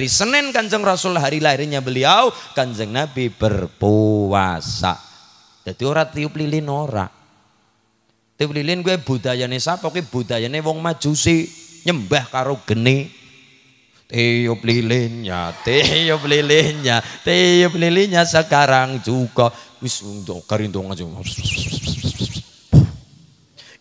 hari Senin Kanjeng Rasul hari lahirnya beliau Kanjeng Nabi berpuasa jadi ora tiup lilin ora tiup lilin gue budayane sapa kuwi budayane wong majusi nyembah karo geni tiup lilinnya tiup lilinnya tiup lilinnya sekarang juga wis untuk karindong aja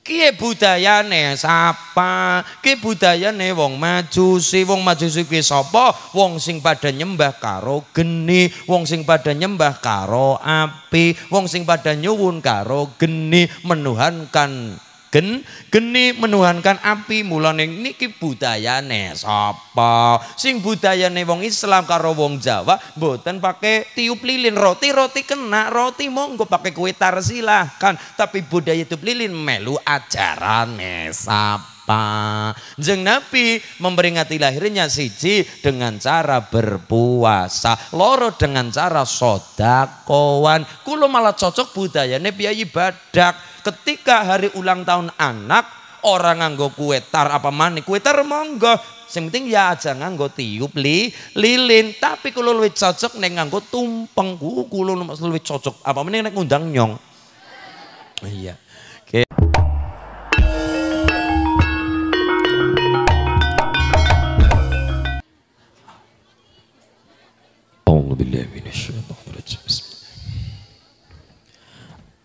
Kiye budayane sapa? Ki budayane wong Majusi, wong maju kuwi sapa? Wong sing padha nyembah karo geni, wong sing padha nyembah karo api, wong sing padha nyuwun karo geni menuhankan Gen geni menuhankan api mulane niki budayane sapa? Sing budayane wong Islam karo wong Jawa mboten pakai tiup lilin roti roti kena roti monggo pakai kue tar silahkan tapi budaya tiup lilin melu ajarane sapa? Jeng Nabi memperingati lahirnya siji dengan cara berpuasa, loro dengan cara sodakowan. Kulo malah cocok budayane biayi badak ketika hari ulang tahun anak orang nganggo kue tar apa mana kue tar monggo sing penting ya aja nganggo tiup li, lilin tapi kalau lebih cocok neng nganggo tumpeng kulo lebih cocok apa mending neng undang nyong iya oke okay.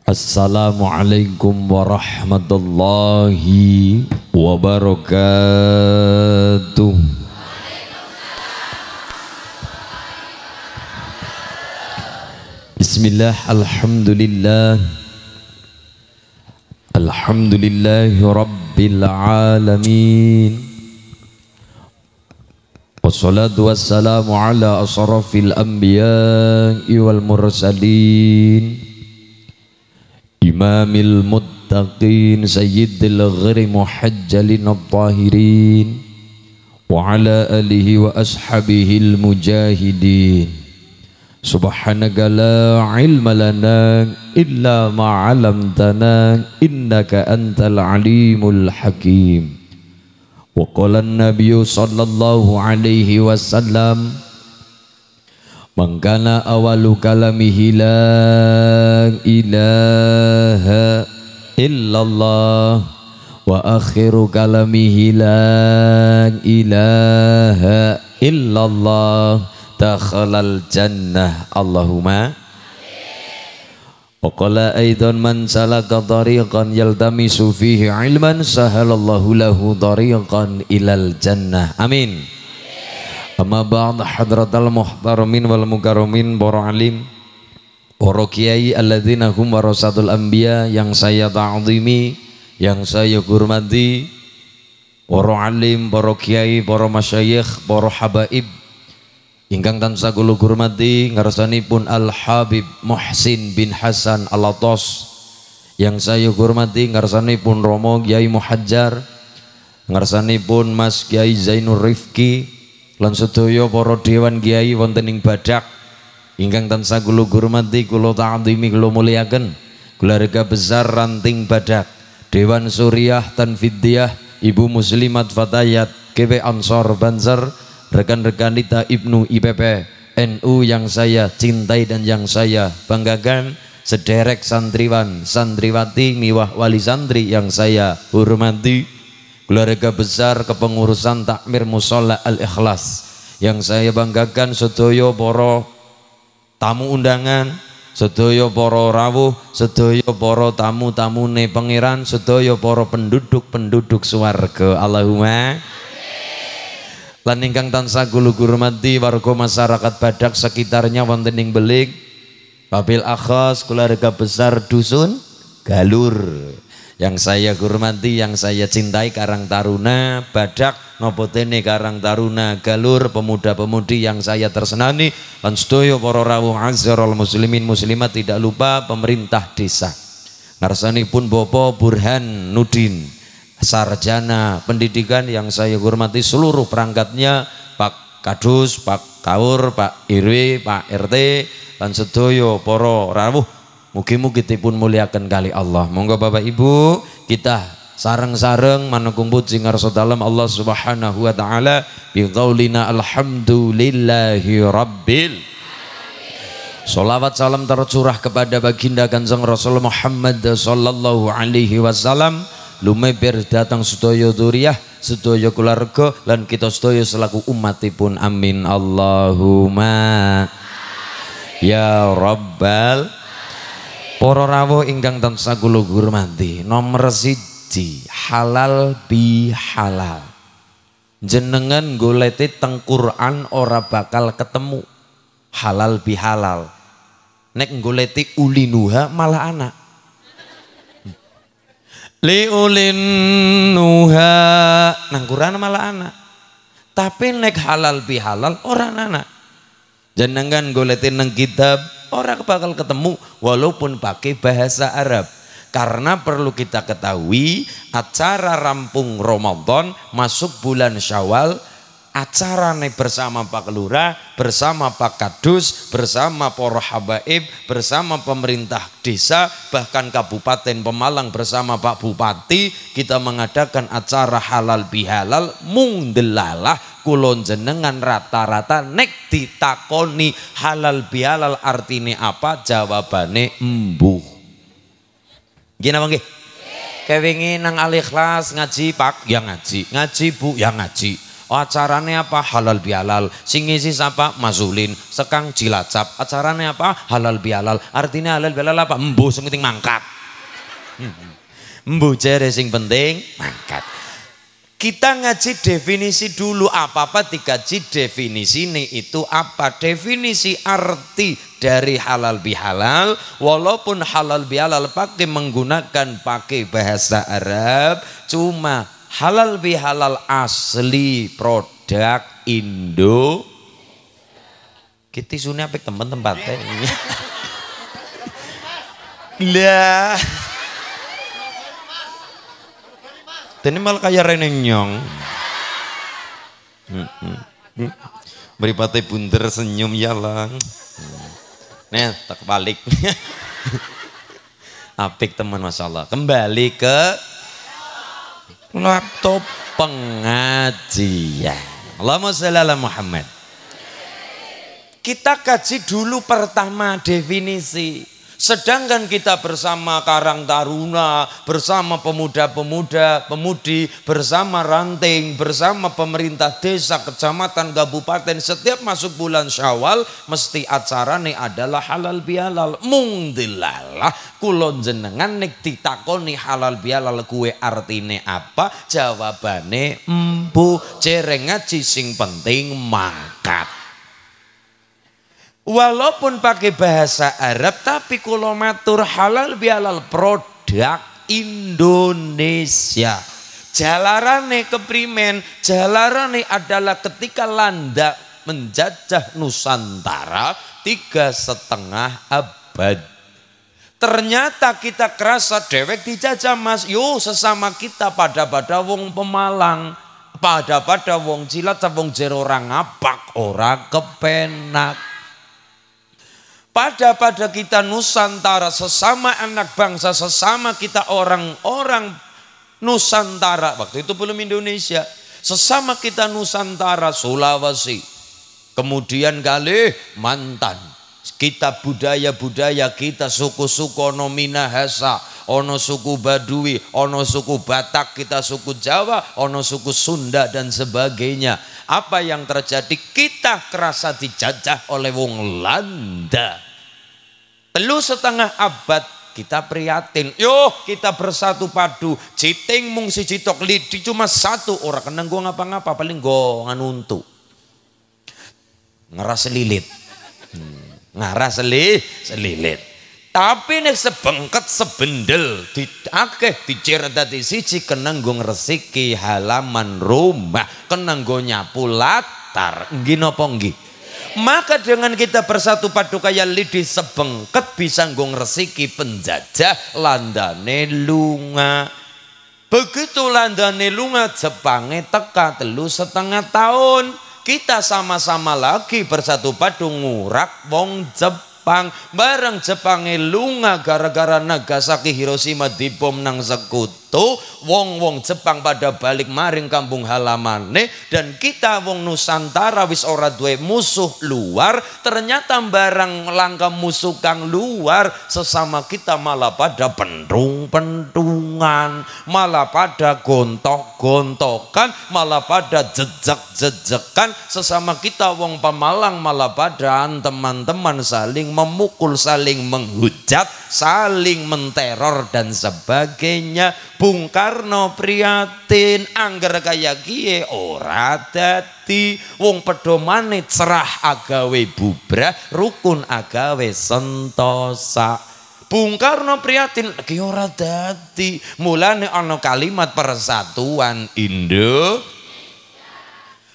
Assalamualaikum warahmatullahi wabarakatuh. Bismillah, alhamdulillah. Alhamdulillahi rabbil alamin. Wassalatu wassalamu ala asrafil anbiya'i wal mursalin. إمام المتقين سيد الغر محجل الطاهرين وعلى آله وأصحابه المجاهدين سبحانك لا علم لنا إلا ما علمتنا إنك أنت العليم الحكيم وقال النبي صلى الله عليه وسلم Mangkana awalu kalamihi la ilaha illallah wa akhiru kalamihi la ilaha illallah takhalal jannah Allahumma qala aidan man salaka tariqan yaltamisu fihi ilman sahalallahu lahu tariqan ilal jannah. Amin. Amma ba'd hadratal muhtaramin wal mukarramin para alim para kiai alladzina hum warasatul anbiya yang saya ta'zimi yang saya hormati para alim para kiai para masyayikh para habaib ingkang tansah kula hormati ngarsanipun Al Habib Muhsin bin Hasan Al Atas yang saya hormati ngarsanipun Romo Kiai Muhajjar ngarsanipun Mas Kiai Zainur Rifki lan sedaya para dewan kiai wonten ing badak ingkang tansah kula hormati kula ta'zimi kula muliaken keluarga besar ranting badak Dewan Suriah Tanfidyah Ibu Muslimat Fatayat KP Ansor Banser rekan-rekan Dita Ibnu IPP NU yang saya cintai dan yang saya banggakan sederek santriwan santriwati miwah wali santri yang saya hormati keluarga besar kepengurusan takmir musola al-ikhlas yang saya banggakan sedoyo Boro tamu undangan sedoyo Boro rawuh sedoyo Boro tamu tamu tamune pangeran sedoyo Boro penduduk penduduk suarke Allahumma lan ingkang tansah guru mati warga masyarakat Badak sekitarnya wonten ing Belik Babil Akhas keluarga besar dusun Galur yang saya hormati, yang saya cintai Karang Taruna, Badak, Nopotene Karang Taruna, Galur, pemuda-pemudi yang saya tersenani, lan sedoyo para rawuh azharul muslimin muslimat tidak lupa pemerintah desa. Narsani pun Bopo, Burhan Nudin, sarjana pendidikan yang saya hormati seluruh perangkatnya Pak Kadus, Pak Kaur, Pak Irwi, Pak RT, lan sedoyo para rawuh Mugi-mugi dipun muliakan kali Allah. Monggo Bapak Ibu, kita sarang-sarang manukung puji ngarsa dalam Allah Subhanahu wa taala bi qaulina alhamdulillahi rabbil Salawat salam tercurah kepada baginda Kanjeng Rasul Muhammad sallallahu alaihi wasallam lumeber datang sedaya duriah sedaya keluarga dan kita sedaya selaku umatipun amin Allahumma ya rabbal Poro rawo ingkang tansah kula hormati, nomor siji halal bi halal. Jenengan goleti teng Quran ora bakal ketemu halal bi halal. Nek goleti ulinuha malah anak. Liulinuha nang Quran malah anak. Tapi nek halal bi halal ora anak. Jenengan goleti nang kitab orang bakal ketemu walaupun pakai bahasa Arab. Karena perlu kita ketahui acara rampung Ramadan masuk bulan Syawal acara nih bersama Pak Lurah, bersama Pak Kadus, bersama Poro Habaib, bersama pemerintah desa, bahkan Kabupaten Pemalang bersama Pak Bupati, kita mengadakan acara halal bihalal mung kulon jenengan rata-rata nek ditakoni halal bihalal artine apa jawabane embu gini apa kewingi nang alikhlas ngaji pak ya ngaji ngaji bu ya ngaji oh, acaranya apa halal bihalal singisi siapa mazulin sekang cilacap acaranya apa halal bihalal artinya halal bihalal apa embu sing penting mangkat embu hmm, hmm. jere sing penting mangkat kita ngaji definisi dulu apa-apa Tiga dikaji definisi ini itu apa. Definisi arti dari halal bihalal walaupun halal bihalal pakai menggunakan pakai bahasa Arab cuma halal bihalal asli produk Indo kita sunyi apa teman tempatnya lah Dene malah kaya reneng nyong. Mripate hmm, hmm, hmm. bunder senyum ya lang. Nih, tak balik. Apik teman Masya Allah. Kembali ke laptop pengajian. Allahumma salli ala Muhammad. Kita kaji dulu pertama definisi. Sedangkan kita bersama Karang Taruna, bersama pemuda-pemuda, pemudi, bersama ranting, bersama pemerintah desa, kecamatan, kabupaten, setiap masuk bulan Syawal mesti acara nih adalah halal bihalal. Mung dilalah kulon jenengan nih ditakoni halal bihalal kue artine apa? Jawabane empu, cereng ngaji sing penting mangkat. Walaupun pakai bahasa Arab tapi kulo halal bihalal produk Indonesia. Jalarane keprimen, jalarane adalah ketika landa menjajah Nusantara tiga setengah abad ternyata kita kerasa dewek dijajah mas yo sesama kita pada pada wong pemalang pada pada wong cilat wong jero orang ngapak ora kepenak pada pada kita Nusantara sesama anak bangsa sesama kita orang-orang Nusantara waktu itu belum Indonesia sesama kita Nusantara Sulawesi kemudian kali mantan kita budaya-budaya kita suku-suku ono Minahasa ono suku Badui ono suku Batak kita suku Jawa ono suku Sunda dan sebagainya apa yang terjadi kita kerasa dijajah oleh wong Landa Telu setengah abad kita prihatin. Yo, kita bersatu padu. Citing mung si citok lidi cuma satu orang kenang gua ngapa-ngapa paling gua nganuntu. Ngeras selilit. Hmm. Ngeras seli, selilit. Tapi nek sebengket sebendel diakeh dijerat dadi sisi kenang gua ngresiki halaman rumah, kenang gua nyapu latar. Nggih napa maka dengan kita bersatu padu kaya lidi sebengket bisa ngung resiki penjajah landane lunga begitu landane lunga Jepangnya teka telu setengah tahun kita sama-sama lagi bersatu padu ngurak wong Jepang bareng Jepangnya lunga gara-gara Nagasaki Hiroshima dibom nang sekutu itu wong-wong Jepang pada balik maring kampung halaman dan kita wong Nusantara wis ora duwe musuh luar ternyata barang langka musuh kang luar sesama kita malah pada pendung pentungan malah pada gontok-gontokan malah pada jejak-jejekan sesama kita wong pemalang malah pada teman-teman saling memukul saling menghujat saling menteror dan sebagainya Bung Karno priatin angger kaya kiye ora dadi wong pedomane cerah agawe bubrah rukun agawe sentosa Bung Karno priatin ki ora dadi mulane ana kalimat persatuan Indonesia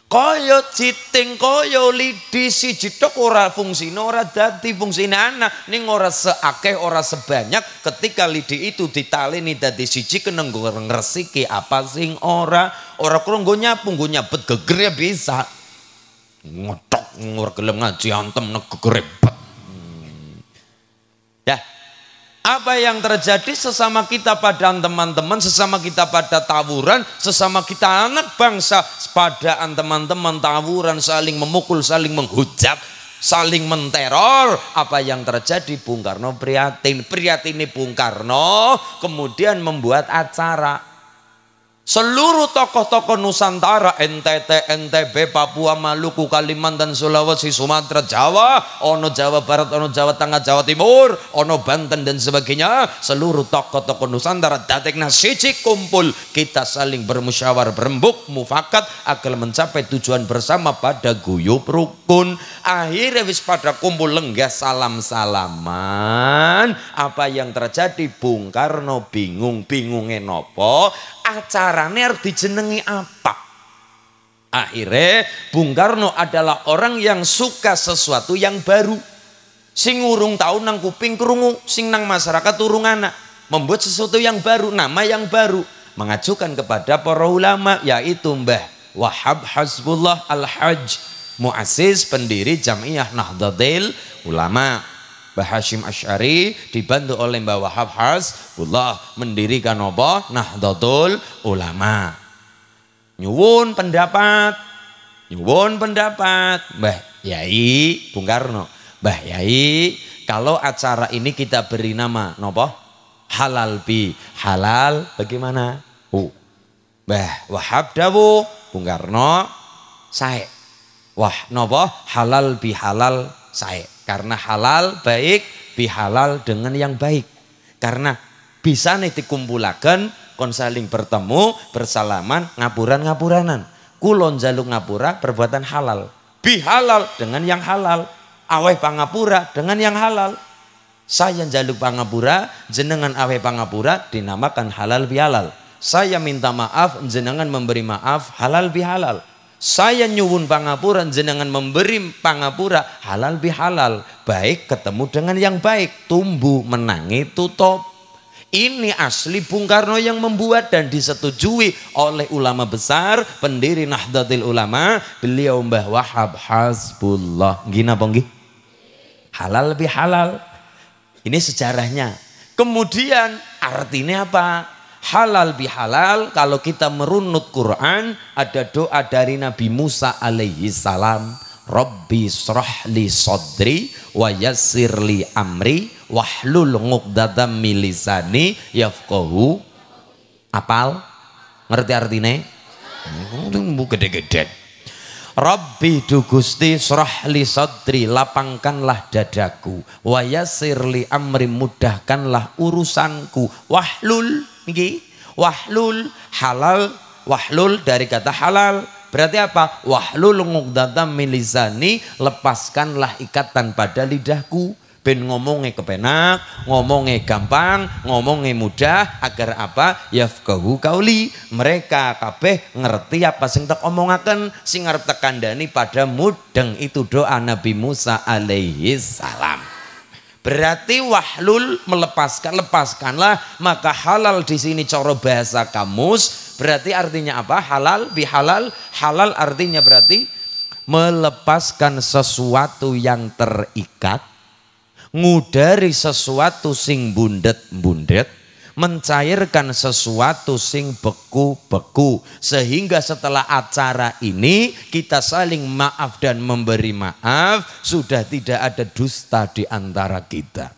Kaya citing kaya lidi si jidok ora fungsine ora dadi fungsine anak ning ora seakeh ora sebanyak ketika lidi itu ditaleni dadi siji kena ngresiki apa sing ora ora krung nggo nyapu nggo nyabet ya bisa ngotok ngor gelem ngaji antem negegere apa yang terjadi sesama kita pada teman-teman, sesama kita pada tawuran, sesama kita anak bangsa, pada teman-teman tawuran saling memukul, saling menghujat, saling menteror apa yang terjadi Bung Karno prihatin prihatin Bung Karno kemudian membuat acara Seluruh tokoh-tokoh Nusantara, NTT, NTB, Papua, Maluku, Kalimantan, Sulawesi, Sumatera, Jawa, Ono Jawa Barat, Ono Jawa Tengah, Jawa Timur, Ono Banten dan sebagainya. Seluruh tokoh-tokoh Nusantara, datik nasici kumpul. Kita saling bermusyawar, berembuk, mufakat, agar mencapai tujuan bersama pada guyup rukun. Akhirnya wis pada kumpul lenggah salam-salaman. Apa yang terjadi? Bung Karno bingung, bingungnya nopo acarane harus dijenengi apa Akhirnya Bung Karno adalah orang yang suka sesuatu yang baru. Sing urung tahu nang kuping kerungu, sing nang masyarakat turung anak. Membuat sesuatu yang baru, nama yang baru. Mengajukan kepada para ulama yaitu Mbah Wahab Hasbullah Al-Hajj. Muasis pendiri Jamiah Nahdlatul Ulama. Mbah Hashim Ash'ari dibantu oleh Mbah Wahab Hasbullah mendirikan apa? Nahdlatul Ulama. Nyuwun pendapat, nyuwun pendapat Mbah Yai Bung Karno. Mbah Yai, kalau acara ini kita beri nama nopo? Halal bi. Halal bagaimana? Uh. Mbah Wahab Dawu, Bung Karno, saya. Wah, nopo halal bi halal saya. Karena halal baik, bihalal dengan yang baik. Karena bisa nih dikumpulakan, konseling bertemu, bersalaman, ngapuran-ngapuranan. Kulon jaluk ngapura perbuatan halal. Bihalal dengan yang halal. Aweh pangapura dengan yang halal. Saya jaluk pangapura, jenengan aweh pangapura dinamakan halal bihalal. Saya minta maaf, jenengan memberi maaf halal bihalal saya nyuwun pangapura jenengan memberi pangapura halal bihalal baik ketemu dengan yang baik tumbuh menangi tutup ini asli Bung Karno yang membuat dan disetujui oleh ulama besar pendiri Nahdlatul Ulama beliau Mbah Wahab Hasbullah gina bonggi halal lebih halal ini sejarahnya kemudian artinya apa halal bihalal kalau kita merunut Quran ada doa dari Nabi Musa alaihi salam Rabbi srahli sodri wa yassirli amri wahlul ngukdadam milisani yafkohu apal ngerti artinya gede-gede Rabbi du Gusti srahli sodri, lapangkanlah dadaku wayasirli amri mudahkanlah urusanku wahlul Niki wahlul halal wahlul dari kata halal berarti apa? Wahlul ngugdatam milizani lepaskanlah ikatan pada lidahku ben ngomongnya kepenak, ngomongnya gampang, ngomongnya mudah agar apa? Yafkahu kauli. Mereka kabeh ngerti apa sing tak omongaken, sing arep tekandani pada mudeng itu doa Nabi Musa alaihi salam. Berarti wahlul melepaskan, lepaskanlah. Maka halal di sini coro bahasa kamus. Berarti artinya apa? Halal, bihalal. Halal artinya berarti melepaskan sesuatu yang terikat. Ngudari sesuatu sing bundet-bundet mencairkan sesuatu sing beku-beku sehingga setelah acara ini kita saling maaf dan memberi maaf sudah tidak ada dusta di antara kita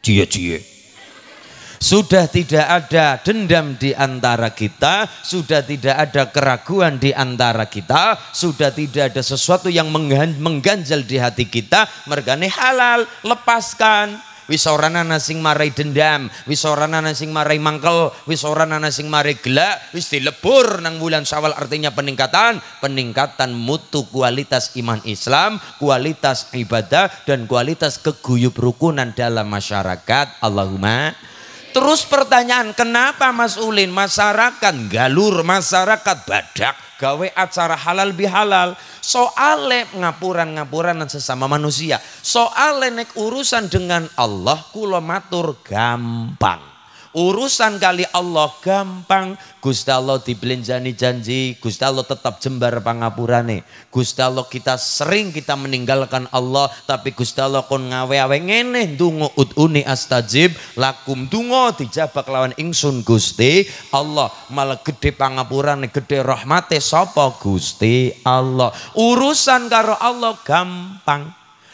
cie-cie sudah tidak ada dendam di antara kita, sudah tidak ada keraguan di antara kita, sudah tidak ada sesuatu yang mengganjal di hati kita, mergane halal, lepaskan wisorana nasing marai dendam wisorana nasing marai mangkel wisorana nasing marai gelak wis dilebur nang bulan syawal artinya peningkatan peningkatan mutu kualitas iman Islam kualitas ibadah dan kualitas keguyub rukunan dalam masyarakat Allahumma Terus pertanyaan, kenapa Mas Ulin masyarakat galur, masyarakat badak gawe acara halal bihalal? Soale ngapuran ngapuran dan sesama manusia. Soale nek urusan dengan Allah kulo matur gampang urusan kali Allah gampang Gusti Allah dibelenjani janji Gusti Allah tetap jembar pangapurane Gusti Allah kita sering kita meninggalkan Allah tapi Gusti Allah kon ngawe-awe ngene ndonga astajib lakum dungo dijabak lawan ingsun Gusti Allah malah gede pangapurane gede rahmate sapa Gusti Allah urusan karo Allah gampang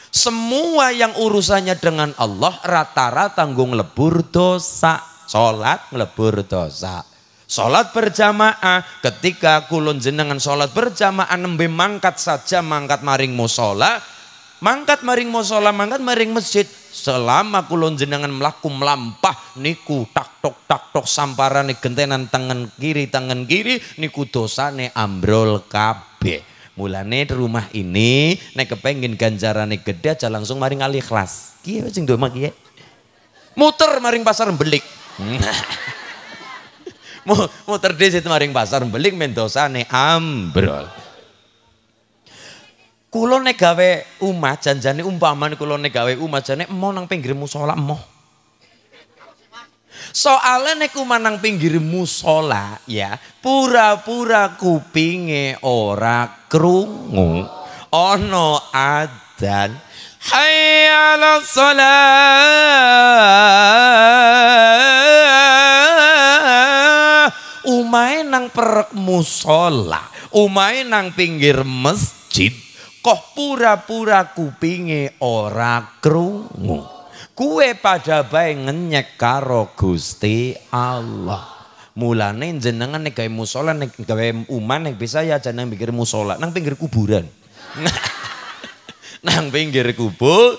semua yang urusannya dengan Allah rata-rata tanggung lebur dosa Sholat ngelebur dosa. Sholat berjamaah ketika kulon jenengan sholat berjamaah nembe mangkat saja mangkat maring musola. Mangkat maring musola, mangkat maring masjid. Selama kulon jenengan melaku melampah niku tak tok tak tok gentenan tangan kiri tangan kiri niku dosa nih ambrol kabe Mulane rumah ini nek kepengin nih gede aja langsung maring alih ikhlas. Kia sing doa mak Muter maring pasar belik. Mau hmm. mau terdesit maring pasar beli mbeling mendosane ambrol. Kulo nek gawe umat janjane umpamane kulo nek gawe umat jane mau nang pinggir musola mau. Soalnya nek umat nang pinggir musola ya, pura-pura kupinge ora krungu. Ana adan Hayya ala salat perek musola umai nang pinggir masjid koh pura-pura kupinge ora krungu kue pada bae ngenyek karo Gusti Allah mulane jenengan nek gawe musola nek gawe uman nek bisa ya jangan mikir musola nang pinggir kuburan nang pinggir kubur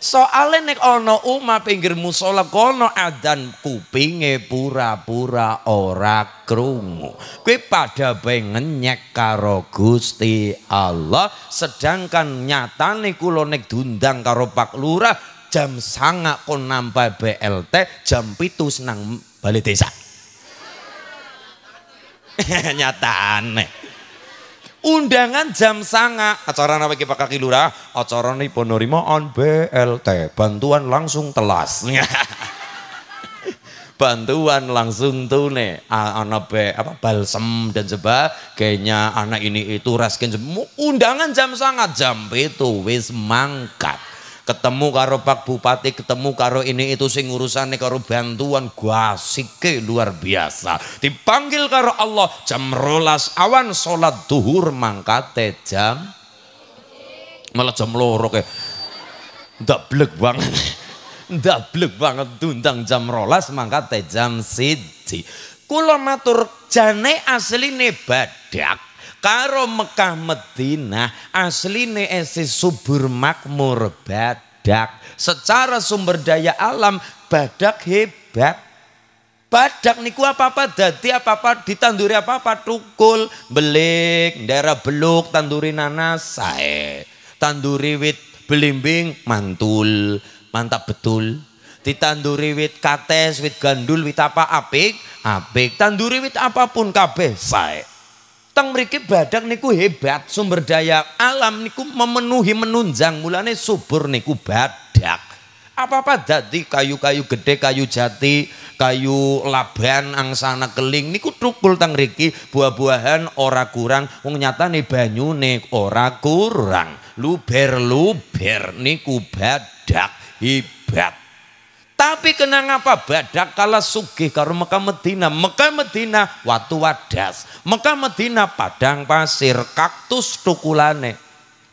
soale nek ana uma pinggir musala kono adzan kupinge pura-pura ora krungu kuwi padha bengenyek karo Gusti Allah sedangkan nyatane kula nek dundang karo Pak Lurah jam sangat kon nambah BLT jam pitu senang bali desa nyatane undangan jam sanga acara napa Pak Kaki Lurah acara nipun on BLT bantuan langsung telas bantuan langsung tuh nih anak be apa balsem dan sebagainya anak ini itu raskin undangan jam sangat jam itu wis mangkat ketemu karo Pak Bupati, ketemu karo ini itu sing urusane karo bantuan gasike luar biasa. Dipanggil karo Allah jam rolas awan salat duhur mangkate jam malah jam loro ya ndak blek banget ndak blek banget tundang jam rolas mangkate jam siji kula matur jane asline badak Karo Mekah Medina asline ese subur makmur badak. Secara sumber daya alam badak hebat. Badak niku apa-apa dadi apa-apa ditanduri apa-apa tukul, belik, daerah beluk, tanduri nanas, sae. Tanduri wit belimbing mantul, mantap betul. Ditanduri wit kates, wit gandul, wit apa apik, apik. Tanduri wit apapun kabeh sae teng mriki badak niku hebat sumber daya alam niku memenuhi menunjang mulane subur niku badak apa-apa jadi kayu-kayu gede kayu jati kayu laban angsana keling niku tukul tang riki buah-buahan ora kurang wong nyatane nih ora kurang luber-luber niku badak hebat tapi kenapa Badak kala sugih karo Mekah Medina. Mekah Medina watu wadas. Mekah Medina padang pasir, kaktus tukulane.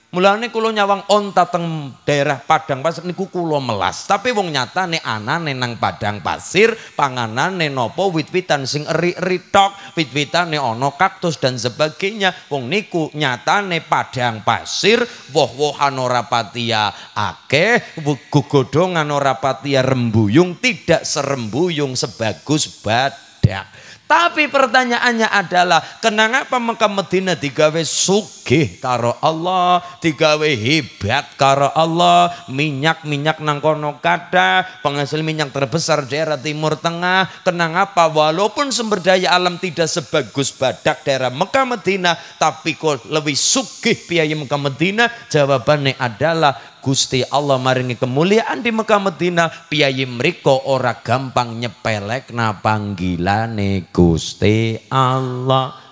Mulane kula nyawang onta teng daerah Padang Pasir niku kula melas. Tapi wong nyata nek anane nang Padang Pasir, panganane nopo wit-witan sing eri-eri tok, wit-witane ana kaktus dan sebagainya. Wong niku nyata nyatane Padang Pasir, woh-wohan ora patia akeh, gugodongan ora patia rembuyung, tidak serembuyung sebagus badak. Tapi pertanyaannya adalah kenapa Mekah Medina digawe suk sugih karo Allah, digawe hebat karo Allah, minyak-minyak nang kono kada, penghasil minyak terbesar daerah Timur Tengah. Kenang apa? Walaupun sumber daya alam tidak sebagus badak daerah Mekah Medina, tapi kok lebih sugih piye Mekah Medina? Jawabannya adalah Gusti Allah maringi kemuliaan di Mekah Medina piyayi mereka ora gampang nyepelek na panggilane Gusti Allah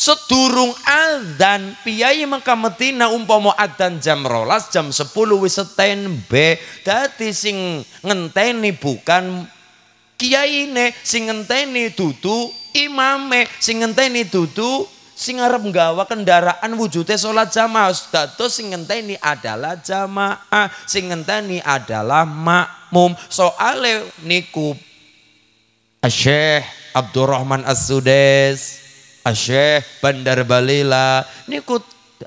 sedurung adzan piyai Mekah Medina umpama adzan jam rolas jam 10 wis stenbe dadi sing ngenteni bukan kiai ne sing ngenteni dudu imame sing ngenteni dudu sing arep nggawa kendaraan wujudnya salat jamaah dados sing ngenteni adalah jamaah sing ngenteni adalah makmum soale niku Syekh Abdurrahman As-Sudes Asyik Bandar Balila niku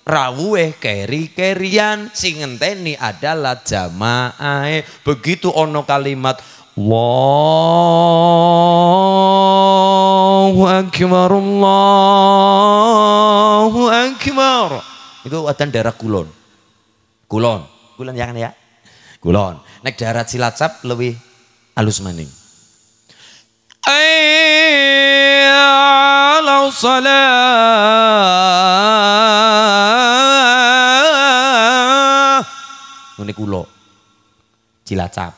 rawuh keri-kerian sing ngenteni adalah jamaah. Begitu ono kalimat Allahu akbar Allahu akbar. Itu ada daerah Kulon. Kulon. Kulon ya kan ya? Kulon. Nek daerah silacap lebih halus maning. أي على صلاة ini kulo cilacap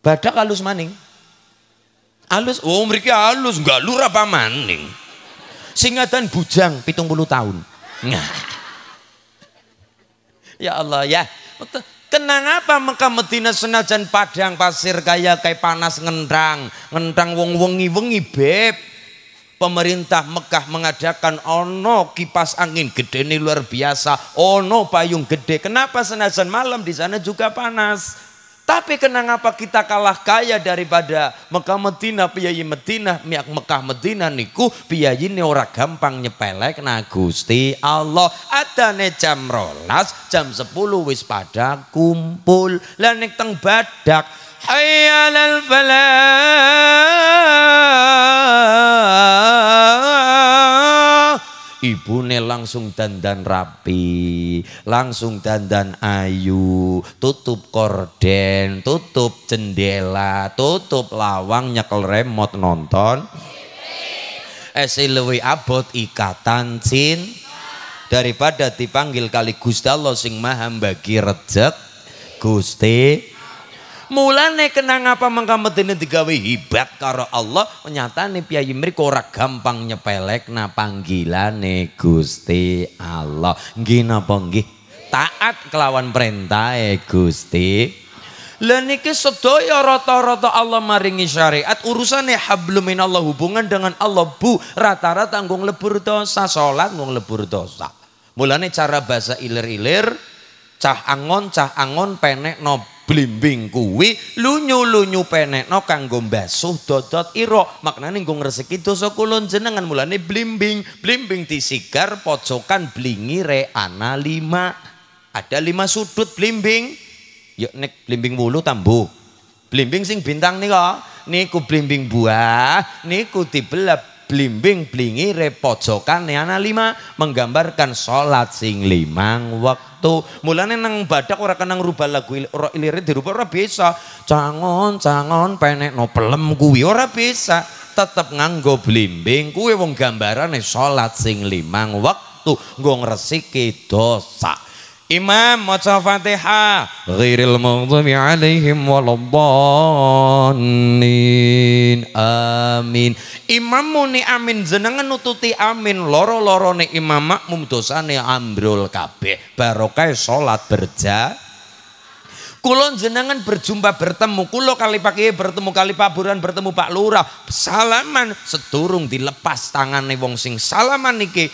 badak halus maning halus oh mereka halus nggak lur apa maning. singatan bujang pitung puluh tahun nah. ya Allah ya Kenapa Mekah Medina senajan padang pasir kaya kayak panas ngendang, ngendang wong wengi-wengi beb. Pemerintah Mekah mengadakan ono kipas angin gede ini luar biasa, ono payung gede. Kenapa senajan malam di sana juga panas? Tapi kenapa kita kalah kaya daripada Mekah Medina, piyayi Medina, miak Mekah Medina niku piyayi ini ora gampang nyepelek nah Gusti Allah. Adane jam rolas, jam sepuluh wis pada kumpul. lanik teng badak Hayal lal falah ibune langsung dandan rapi, langsung dandan ayu, tutup korden, tutup jendela, tutup lawang nyekel remote nonton. Esi abot ikatan cin daripada dipanggil kali Gusti Allah sing maha bagi rejek Gusti Mulane kenang apa mengka medene digawe hibat karo Allah, nyatane piyayi mriku ora gampang nyepelek na panggilane Gusti Allah. Nggih napa Taat kelawan perintahe Gusti Lah niki sedaya rata-rata Allah maringi syariat urusannya hablum Allah hubungan dengan Allah Bu rata-rata nggung lebur dosa salat nggung lebur dosa. Mulane cara bahasa ilir-ilir cah angon cah angon penekno blimbing kuwi lunyu-lunyu penekno kanggo dot dodot iro maknane nggo ngresiki dosa kulon jenengan mulane blimbing blimbing disigar pojokan blingire ana lima ada lima sudut blimbing yuk nek blimbing wulu tambu blimbing sing bintang nih kok niku blimbing buah niku dibelah blimbing-blingi repojokan anak lima menggambarkan sholat sing limang waktu Mulane nang badak ora kenang rubah lagu ora ilirin dirubah ora bisa. Cangon-cangon penekno pelem kuwi ora bisa. Tetep nganggo blimbing kuwi wong gambarane sholat sing limang waktu nggo ngresiki dosa. Imam maca Fatihah ghairil maghdubi alaihim waladhdallin. Amin. Imam muni amin jenengan nututi amin loro-lorone imam makmum dosane ambrol kabeh. Barokah salat berjamaah Kulon jenengan berjumpa bertemu, kulo kali pakai bertemu kali pak Buran bertemu Pak Lurah, salaman seturung dilepas tangane wong sing salaman niki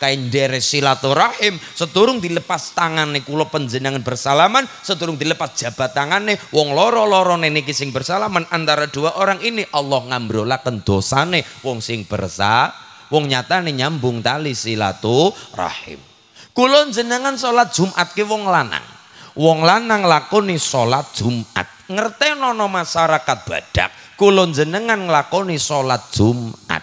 kain deres silaturahim, seturung dilepas tangane kulo penjenangan bersalaman, seturung dilepas jabat tangane wong loro nih niki sing bersalaman antara dua orang ini Allah ngambrolaken dosane wong sing bersa wong nyata nih nyambung tali silaturahim. Kulon jenengan sholat Jumat ke wong lanang wong lanang lakoni salat Jumat. Ngerteno masyarakat Badak, kula jenengan nglakoni salat Jumat.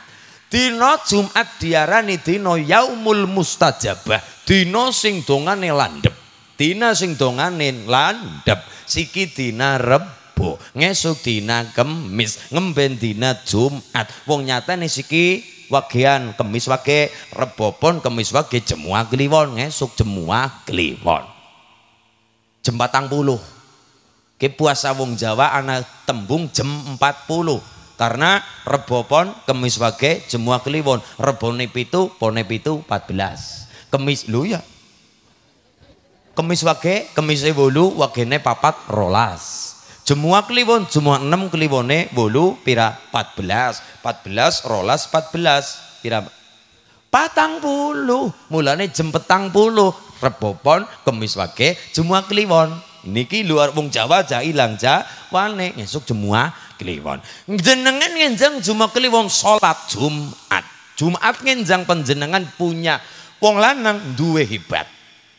Dino Jumat diarani dino Yaumul Mustajabah, dino sing dongane landhep. Dina sing dongane landhep, siki dina Rebo, ngesuk dina Kamis, ngemben dina Jumat. Wong nyatane siki wagian kemis wage rebo pon kemis wage jemuah kliwon ngesuk jemuah kliwon Jembatang puluh. Ke puasa wong Jawa anak tembung jam puluh, karena rebo pon kemis wage jemua kliwon rebone pitu pone pitu belas kemis lu ya kemis wage kemis e wolu wagene papat rolas Jemua kliwon, jemua enam kliwone bolu pira empat belas, empat belas rolas empat belas pira patang puluh mulane jam petang puluh Rebo pon, Kemis wage, Jumat kliwon. Niki luar wong Jawa aja ilang wane esok semua kliwon. Jenengan ngenjang semua kliwon salat Jumat. Jumat ngenjang penjenengan punya wong lanang dua hebat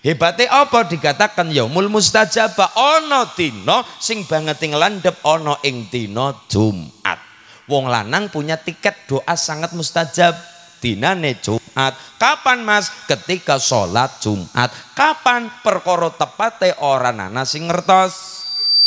hebatnya apa dikatakan ya mustajab, mustajabah ono tino, sing banget ing landhep ono ing dina Jumat. Wong lanang punya tiket doa sangat mustajab dinane Jumat. Kapan Mas? Ketika sholat Jumat. Kapan perkara tepate ora ana sing ngertos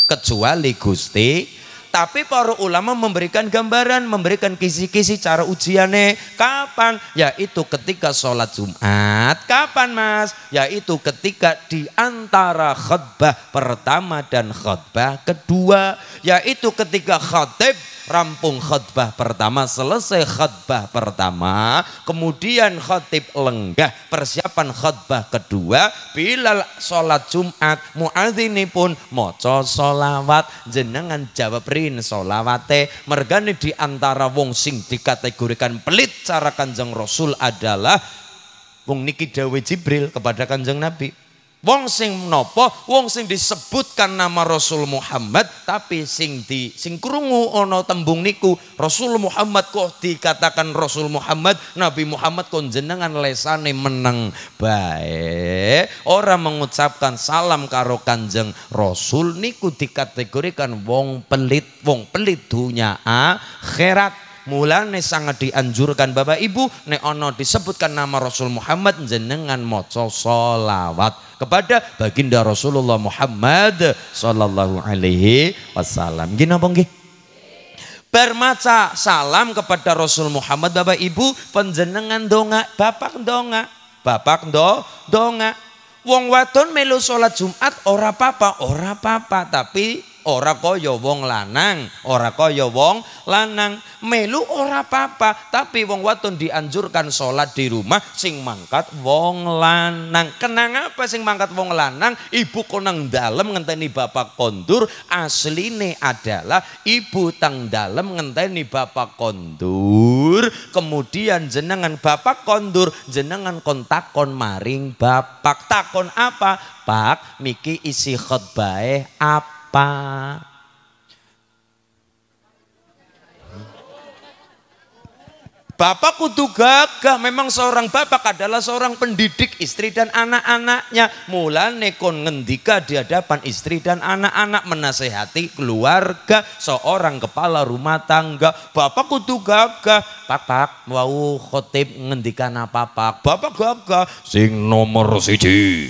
kecuali Gusti tapi para ulama memberikan gambaran, memberikan kisi-kisi cara ujiannya. Kapan? Yaitu ketika sholat Jumat. Kapan mas? Yaitu ketika di antara khutbah pertama dan khutbah kedua. Yaitu ketika khatib rampung khutbah pertama, selesai khutbah pertama, kemudian khutib lenggah, persiapan khutbah kedua, bila sholat Jumat, muadzini pun moco sholawat, jenengan jawab dengerin solawate mergane di antara wong sing dikategorikan pelit cara kanjeng Rasul adalah wong niki dawe Jibril kepada kanjeng Nabi Wong sing nopo, wong sing disebutkan nama Rasul Muhammad, tapi sing di sing krungu ono tembung niku Rasul Muhammad kok dikatakan Rasul Muhammad, Nabi Muhammad konjenengan jenengan lesane meneng baik. Orang mengucapkan salam karo kanjeng Rasul niku dikategorikan wong pelit, wong pelit dunia akhirat. Mulane sangat dianjurkan Bapak Ibu nek ono disebutkan nama Rasul Muhammad jenengan maca solawat kepada baginda Rasulullah Muhammad sallallahu alaihi wasallam. gini apa nggih? Bermaca salam kepada Rasul Muhammad Bapak Ibu penjenengan donga, Bapak donga, Bapak do, donga. Wong wadon melu sholat Jumat ora papa, ora papa, tapi ora kaya wong lanang, ora kaya wong lanang. Melu ora apa-apa, tapi wong wadon dianjurkan sholat di rumah sing mangkat wong lanang. Kenang apa sing mangkat wong lanang? Ibu konang dalem ngenteni bapak kondur, asline adalah ibu tang dalem ngenteni bapak kondur, kemudian jenengan bapak kondur, jenengan kontak kon maring bapak takon apa? Pak, miki isi khotbah apa? apa? Bapak kudu gagah, memang seorang bapak adalah seorang pendidik istri dan anak-anaknya. Mulane kon ngendika di hadapan istri dan anak-anak menasehati keluarga, seorang kepala rumah tangga. Bapak kudu gagah, pak pak wau khotib ngendikan apa pak? Bapak gagah, sing nomor siji.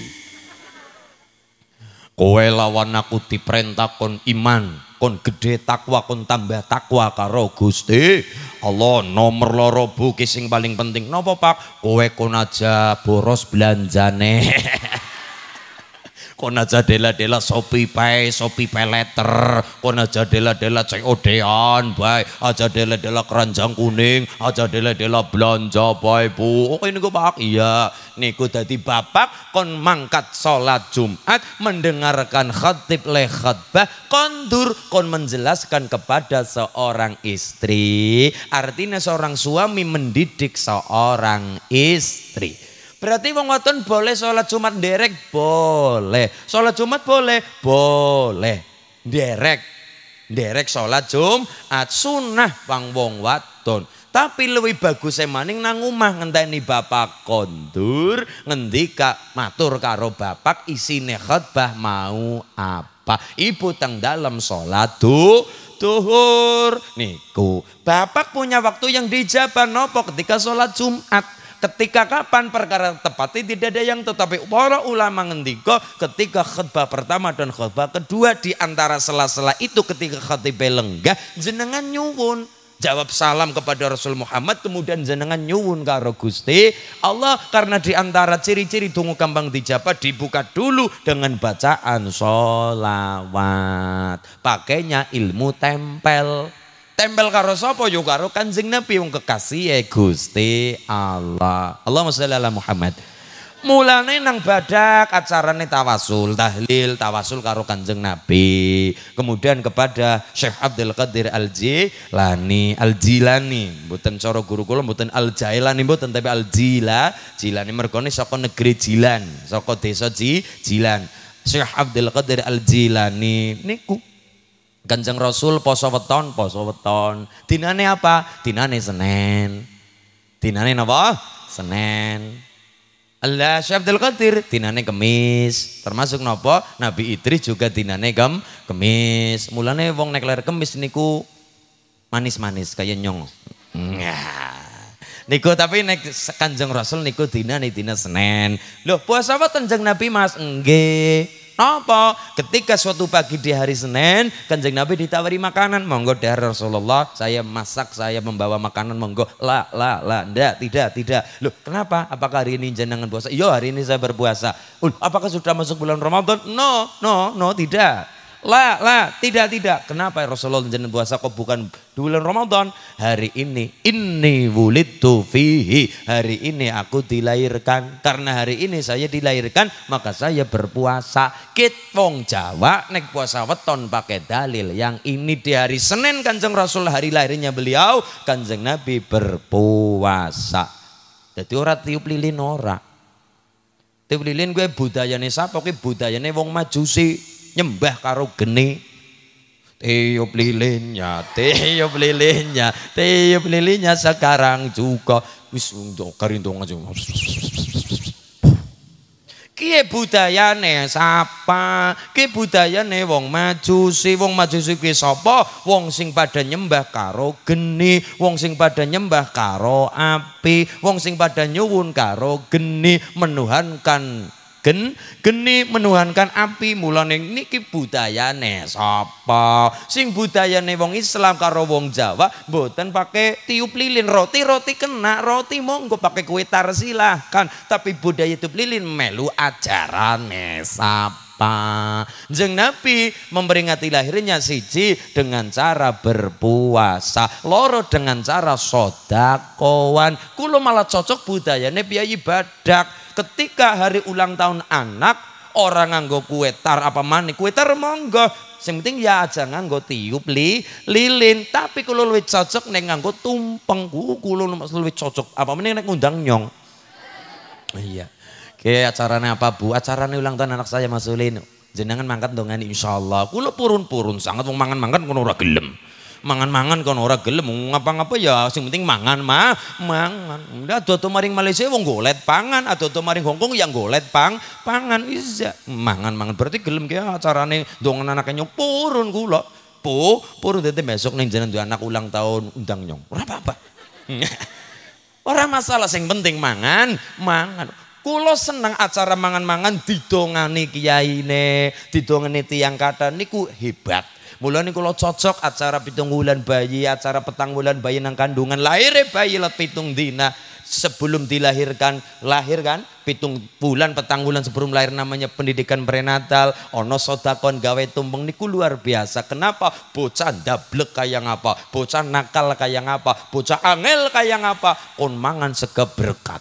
Kowe lawan aku diperintah kon iman, kon gede takwa, kon tambah takwa karo Gusti. Allah nomor loro buki sing paling penting. Nopo Pak? Kowe kon aja boros belanjane. kon aja dela-dela sopi Pay, sopi Pay letter, kon aja dela-dela COD-an bay aja dela-dela keranjang kuning, aja dela-dela belanja bay Bu. Oh, Oke gue Pak, iya niku tadi bapak kon mangkat sholat Jumat mendengarkan khatib le khutbah kondur kon menjelaskan kepada seorang istri. Artinya seorang suami mendidik seorang istri. Berarti wong wadon boleh sholat Jumat derek? Boleh. Sholat Jumat boleh? Boleh. Derek. Derek sholat Jumat sunnah wong wong wadon. Tapi lebih bagus maning nang omah ngenteni bapak kondur ngendika matur karo bapak isine khotbah mau apa. Ibu teng dalam sholat tuh duhur niku. Bapak punya waktu yang dijabah nopo ketika sholat Jumat ketika kapan perkara tepatnya tidak ada yang tetapi para ulama ngendika ketika khutbah pertama dan khutbah kedua di antara sela-sela itu ketika khatib lenggah jenengan nyuwun jawab salam kepada Rasul Muhammad kemudian jenengan nyuwun karo Gusti Allah karena di antara ciri-ciri tunggu kambang dijabat dibuka dulu dengan bacaan sholawat pakainya ilmu tempel Tempel karo sopo yo karo Kanjeng Nabi wong kekasih ya Gusti Allah. Allah sholli ala Muhammad. Mulane nang badak acarane tawasul, tahlil, tawasul karo Kanjeng Nabi. Kemudian kepada Syekh Abdul Qadir Al-Jilani, Al-Jilani, mboten cara guru kula mboten Al-Jailani mboten tapi Al-Jila, Jilani merkoni, saka negeri Jilan, saka desa Ji, Jilan. Syekh Abdul Qadir Al-Jilani niku Kanjeng Rasul poso weton, poso weton. Dinane apa? Dinane Senin. Dinane napa? Senin. Allah Syabdul Qadir dinane kemis termasuk nopo Nabi Idris juga dinane gem kemis mulane wong nek ler kemis niku manis-manis kaya nyong niku tapi nek kanjeng Rasul niku dinane dina Senin lho puasa apa tenjeng Nabi Mas nggih Napa? Ketika suatu pagi di hari Senin, Kanjeng Nabi ditawari makanan, monggo dari Rasulullah, saya masak, saya membawa makanan, monggo. La, la, la, ndak, tidak, tidak. Loh, kenapa? Apakah hari ini jenengan puasa? Iya, hari ini saya berpuasa. apakah sudah masuk bulan Ramadan? No, no, no, tidak. La, la, tidak, tidak. Kenapa Rasulullah jeneng puasa kok bukan di bulan Ramadan? Hari ini, ini wulid fihi. Hari ini aku dilahirkan. Karena hari ini saya dilahirkan, maka saya berpuasa. kitpong Jawa nek puasa weton pakai dalil. Yang ini di hari Senin Kanjeng Rasul hari lahirnya beliau, Kanjeng Nabi berpuasa. Jadi orang tiup lilin orang. Tiup lilin gue budayanya siapa? kuwi budayanya wong Majusi nyembah karo geni tiup lilinnya tiup lilinnya tiup lilinnya sekarang juga wis untuk kerindung aja Kie budayane sapa? Kie budayane wong majusi, wong majusi kie sopo Wong sing pada nyembah karo geni, wong sing pada nyembah karo api, wong sing pada nyuwun karo geni menuhankan Gen geni menuhankan api mulane niki budayane sapa? Sing budayane wong Islam karo wong Jawa mboten pakai tiup lilin, roti-roti kena, roti monggo pakai kue tar silahkan, tapi budaya tiup lilin melu ajarane sapa? apa? Jeng Nabi memperingati lahirnya siji dengan cara berpuasa, loro dengan cara sodakowan. Kulo malah cocok budayane biayi badak. Ketika hari ulang tahun anak, orang nganggo kue tar apa manik kue tar monggo sing penting ya aja nganggo tiup li lilin tapi kalau lebih cocok neng nganggo tumpeng kulo lebih cocok apa mending neng undang nyong iya Oke, acaranya apa Bu? Acaranya ulang tahun anak saya Mas Ulin. Jenengan mangkat kan, Insya Allah. Kulo purun-purun sangat mau mangan-mangan kono ora gelem. Mangan-mangan kono ora gelem ngapa-ngapa ya sing penting mangan ma mangan. Udah adoh maring Malaysia wong golet pangan, adoh maring Hongkong yang golet pang, pangan Iya. Mangan-mangan berarti gelem Kaya acarane dong anaknya nyok purun kulo. Po, purun tete besok nih jenengan duwe anak ulang tahun undang nyong. Ora apa-apa. Orang masalah sing penting mangan, mangan. Kulo seneng acara mangan-mangan didongani ne, didongani tiang kata niku hebat. Mulai Mulane kula cocok acara pitung bulan bayi, acara petang bulan bayi nang kandungan, lahir bayi lah pitung dina sebelum dilahirkan lahir kan pitung bulan petang bulan sebelum lahir namanya pendidikan prenatal ono sodakon gawe tumpeng niku luar biasa kenapa bocah dablek kayak apa bocah nakal kayak apa bocah angel kayak apa kon mangan sega berkat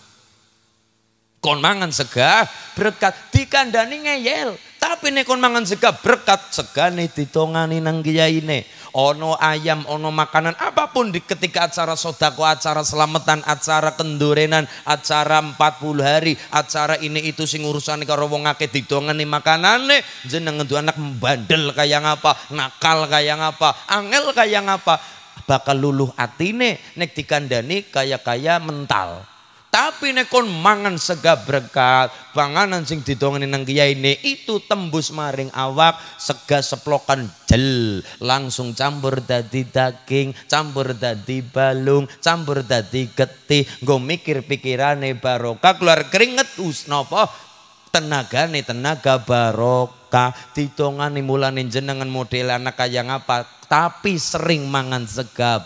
Kon mangan sega berkat dikandani ngeyel. Tapi nek kon mangan sega berkat segane ditongani nang kiyaine. Ono ayam, ono makanan apapun di ketika acara sodako, acara selamatan, acara kendurenan, acara 40 hari, acara ini itu sing urusan karo wong akeh ditongani makanane Jeneng tuh anak membandel kaya ngapa, nakal kayak ngapa, angel kayak ngapa, bakal luluh atine nek dikandani kaya-kaya mental. Tapi nek kon mangan sega berkat, panganan sing didongeni nang kiai ini itu tembus maring awak, sega seplokan jel, langsung campur dadi daging, campur dadi balung, campur dadi getih, nggo mikir pikirane barokah keluar keringet us napa tenagane tenaga barokah, ditongani mulanin jenengan model anak kaya ngapa, tapi sering mangan sega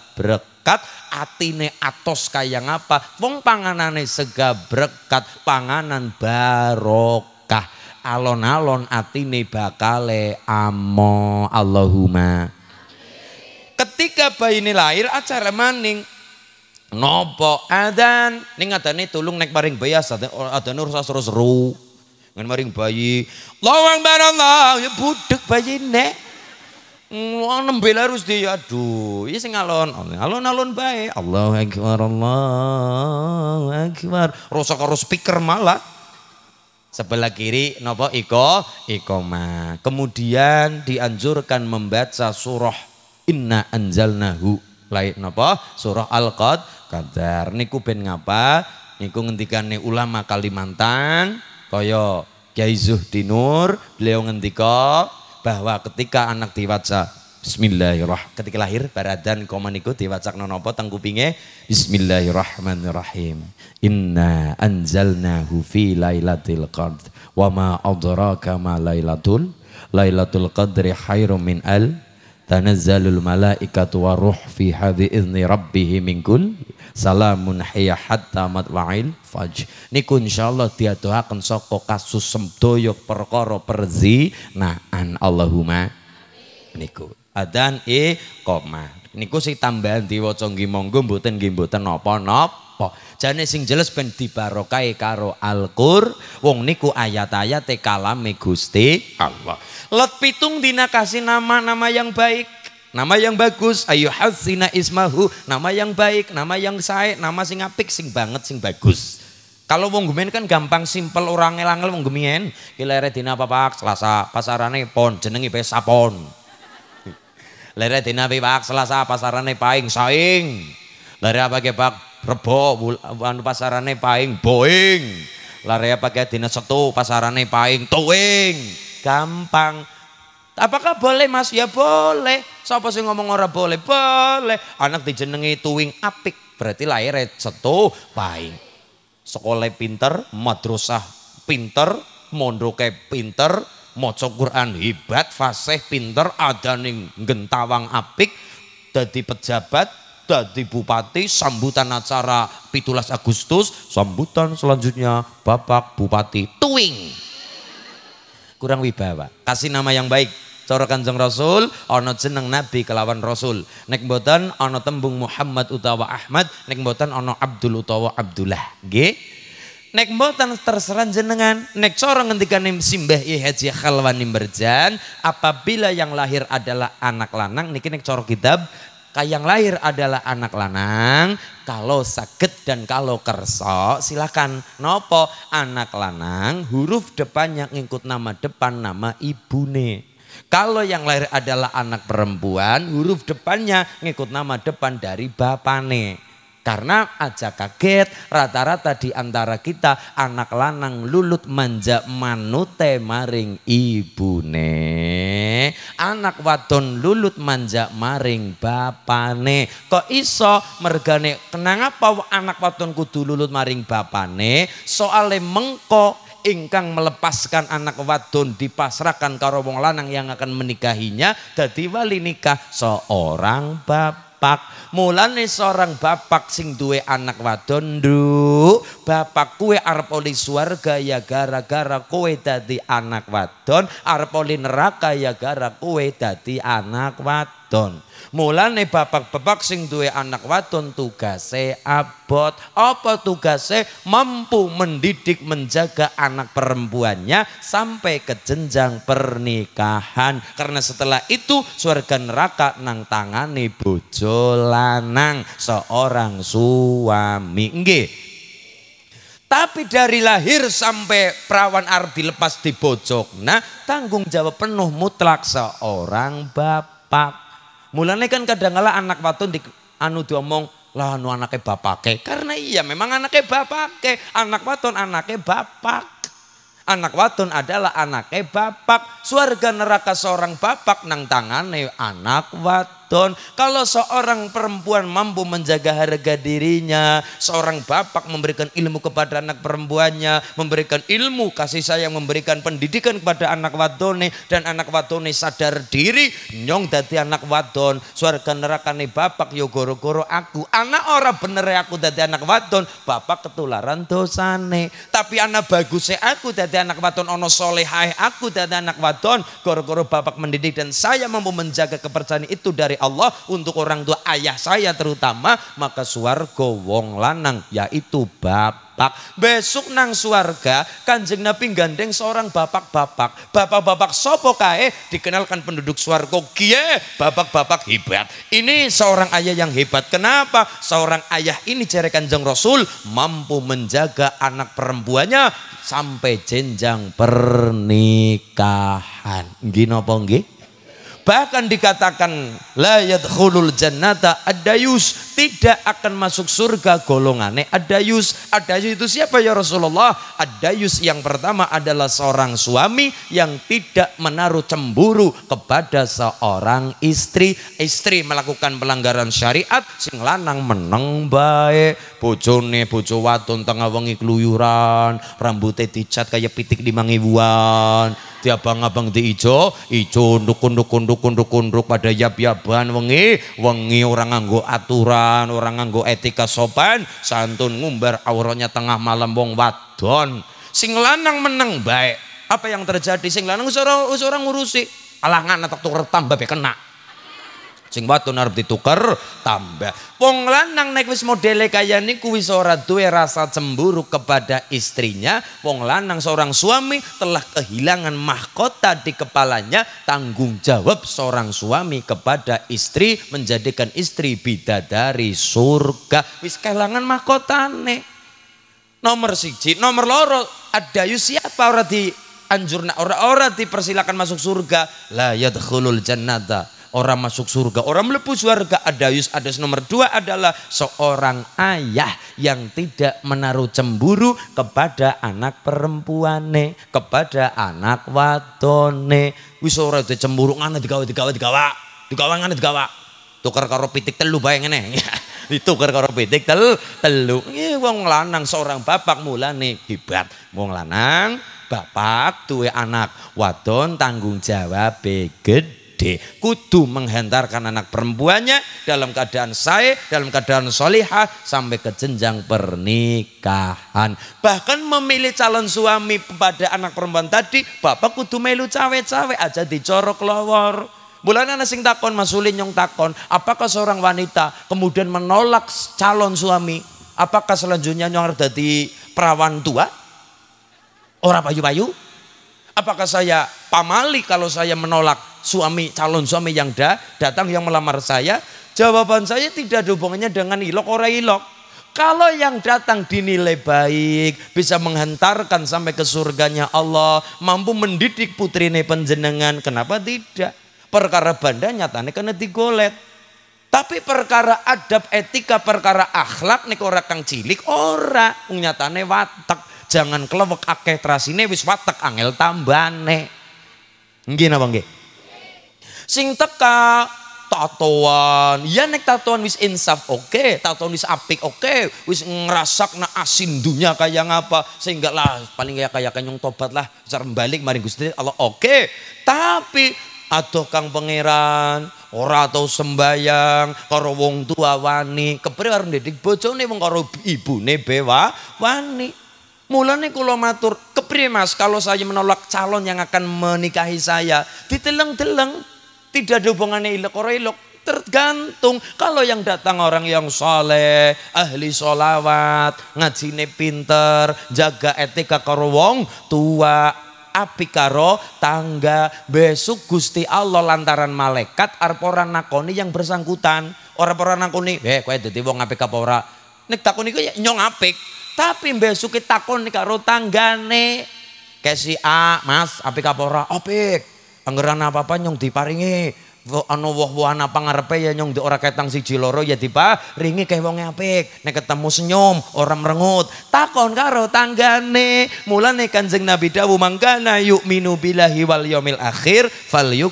berkat, atine atos kaya ngapa? Wong panganane sega berkat, panganan barokah. Alon-alon atine bakale amo Allahumma. Ketika bayi ini lahir acara maning nopo adan ning adane tulung nek maring bayi adane urus terus ru ngan maring bayi Lawang barallah ya budek bayi nek Wong nembe harus di aduh, iki iya sing alon. Alon-alon bae. Allahu akbar, Allahu akbar. Rasa karo speaker malah. Sebelah kiri nopo iko ikoma. Kemudian dianjurkan membaca surah Inna anzalnahu. Lain nopo surah Al-Qad kadar. Niku ben ngapa? Niku ngendikane ulama Kalimantan kaya Kiai Zuhdi Nur, beliau ngendika bahwa ketika anak diwaca Bismillahirrahmanirrahim. Ketika lahir baradan komaniku diwacak nonopo tangkupinge Bismillahirrahmanirrahim. Inna anzalnahu fi lailatul qadr wa ma adraka ma lailatul lailatul qadri khairum min al tanazzalul malaikatu waruh fi hadhi izni rabbih minkul salamun hiya hatta matla'il faj niku insyaallah diadoaken saka kasus semdoyo perkara perzinaan Allahumma niku adan e koma niku sing tambahan diwaca nggih monggo mboten nggih mboten napa-napa apa. Jane sing jelas ben dibarokai karo Al-Qur. Wong niku ayat-ayat kalame Gusti Allah. Let pitung dina kasih nama-nama yang baik. Nama yang bagus, Ayo hasina ismahu, nama yang baik, nama yang sae, nama sing apik, sing banget, sing bagus. Kalau wong gemen kan gampang simpel orang elangel wong gemen. Kilere dina pak Selasa, pasarane pon, jenengi pesa pon. Lere dina pak Selasa, pasarane paing saing. Lere apa ke pak Rebo anu pasarane paing boing. Larea pakai dina setu pasarane paing tuing. Gampang. Apakah boleh Mas? Ya boleh. siapa sih ngomong ora boleh? Boleh. Anak dijenengi tuing apik. Berarti lahir e setu paing. Sekolah pinter, madrasah pinter, mondroke pinter, maca Quran hebat, fasih pinter, adaning gentawang apik, jadi pejabat, dadi bupati sambutan acara pitulas Agustus sambutan selanjutnya Bapak Bupati Tuing kurang wibawa kasih nama yang baik cara Kanjeng Rasul ana jeneng nabi kelawan rasul nek mboten ana tembung Muhammad utawa Ahmad nek mboten ana Abdul utawa Abdullah nggih nek mboten terserah jenengan nek cara ngendikane simbah Yai Haji Khalwan Nimberjan apabila yang lahir adalah anak lanang niki nek cara kitab Kayang lahir adalah anak lanang. Kalau sakit dan kalau kerso silakan nopo anak lanang huruf depannya ngikut nama depan nama ibune. Kalau yang lahir adalah anak perempuan huruf depannya ngikut nama depan dari bapane. Karena aja kaget rata-rata di antara kita anak lanang lulut manja manute maring ibune. Anak wadon lulut manja maring bapane. Kok iso mergane kenapa anak wadon kudu lulut maring bapane? Soale mengko ingkang melepaskan anak wadon dipasrahkan karo wong lanang yang akan menikahinya dadi wali nikah seorang bapak bapak. Mulane seorang bapak sing duwe anak waton, Nduk. Bapak kue arep oleh swarga ya gara-gara kue dadi anak wadon, arpolin neraka ya gara kue dadi anak wadon. Mulane bapak-bapak sing duwe anak wadon tugase abot. Apa tugase? Mampu mendidik menjaga anak perempuannya sampai ke jenjang pernikahan. Karena setelah itu surga neraka nang tangane bojo lanang seorang suami. Nggih, tapi dari lahir sampai perawan Ardi lepas di bojok. nah tanggung jawab penuh mutlak seorang bapak. Mulane kan kala anak waton di anu diomong lah anu anake bapake. Karena iya memang anaknya bapake. Anak watun anaknya bapak. Anak waton adalah anaknya bapak. Suarga neraka seorang bapak nang tangane anak watun. Ramadan. Kalau seorang perempuan mampu menjaga harga dirinya, seorang bapak memberikan ilmu kepada anak perempuannya, memberikan ilmu kasih sayang, memberikan pendidikan kepada anak wadone dan anak wadone sadar diri, nyong dadi anak wadon, suarga neraka nih bapak yo goro-goro aku. Anak ora bener ya aku dadi anak wadon, bapak ketularan dosane. Tapi anak bagusnya aku dadi anak wadon ono solehai aku dadi anak wadon, goro-goro bapak mendidik dan saya mampu menjaga kepercayaan itu dari Allah untuk orang tua ayah saya terutama maka suarga wong lanang yaitu bapak besok nang suarga kanjeng nabi gandeng seorang bapak-bapak bapak-bapak sopo kae dikenalkan penduduk suarga kie bapak-bapak hebat ini seorang ayah yang hebat kenapa seorang ayah ini jere kanjeng rasul mampu menjaga anak perempuannya sampai jenjang pernikahan gino ponggi Bahkan dikatakan layat khulul jannata adayus tidak akan masuk surga golongannya adayus. Adayus itu siapa ya Rasulullah? Adayus yang pertama adalah seorang suami yang tidak menaruh cemburu kepada seorang istri. Istri melakukan pelanggaran syariat sing lanang meneng bae, bojone bojo wadon tengah wengi keluyuran, rambutnya dicat kayak pitik di mangiwan tiap abang di ijo ijo dukun dukun dukun dukun duk pada yap yaban wengi wengi orang nganggo aturan orang nganggo etika sopan santun ngumbar auranya tengah malam wong wadon sing lanang meneng baik apa yang terjadi sing lanang usora usora ngurusi alangan atau tambah kena sing watu arep ditukar tambah wong lanang nek wis modele kaya niku wis ora duwe rasa cemburu kepada istrinya wong lanang seorang suami telah kehilangan mahkota di kepalanya tanggung jawab seorang suami kepada istri menjadikan istri bidadari surga wis kehilangan mahkota mahkotane nomor siji nomor loro ada siapa ora di anjurna ora ora dipersilakan masuk surga la yadkhulul jannata orang masuk surga, orang melepuh surga. Ada Yus, ada nomor dua adalah seorang ayah yang tidak menaruh cemburu kepada anak perempuane, kepada anak wadone. Wis ora cemburu ngana digawe digawe digawe. Digawe ngana digawe. Tukar karo pitik telu bayangane. ditukar karo pitik tel telu ini wong lanang seorang bapak mulane hebat wong lanang bapak tuwe anak wadon tanggung jawab e gede gede kudu menghantarkan anak perempuannya dalam keadaan saya dalam keadaan solihah sampai ke jenjang pernikahan bahkan memilih calon suami kepada anak perempuan tadi bapak kudu melu cawe-cawe aja dicorok lower Bulan anak sing takon masulin nyong takon apakah seorang wanita kemudian menolak calon suami apakah selanjutnya nyong jadi perawan tua orang payu-payu apakah saya pamali kalau saya menolak suami calon suami yang da, datang yang melamar saya, jawaban saya tidak ada hubungannya dengan ilok ora ilok. Kalau yang datang dinilai baik, bisa menghantarkan sampai ke surganya Allah, mampu mendidik putrine penjenengan, kenapa tidak? Perkara banda nyatanya kena digolet. Tapi perkara adab etika, perkara akhlak nek ora kang cilik ora, nyatane watak. Jangan kelewek akeh trasine wis watak angel tambane. Nggih napa nggih? Sing teka tatoan. Ya nek tatoan wis insaf oke, okay. tatoan wis apik oke, okay. wis ngerasak na asin dunia kaya ngapa sehingga lah paling kaya kaya kanyong tobat lah cara balik maring Gusti Allah oke. Okay. Tapi atau Kang Pangeran ora tau sembayang karo wong tua wani kepri karo nih bojone wong karo ibune bewa wani Mulane kula matur, kepri Mas kalau saya menolak calon yang akan menikahi saya? Diteleng-teleng, tidak ada hubungannya ilok orang ilok. Tergantung kalau yang datang orang yang soleh, ahli solawat, ngajine pinter, jaga etika karo wong tua, api karo tangga besok gusti Allah lantaran malaikat arporan nakoni yang bersangkutan orang orang nakoni eh kau itu tiba ngapik apa ora nek takoni kau ya nyong apik tapi besok kita takoni karo tanggane kasih A mas apik apa ora apik Anggeran apa-apa nyong diparingi anu woh-wohan apa ngarepe ya nyong ora ketang siji loro ya ringi kayak wong apik nek ketemu senyum orang merengut takon karo tanggane mulane Kanjeng Nabi dawuh mangkana minu billahi wal yaumil akhir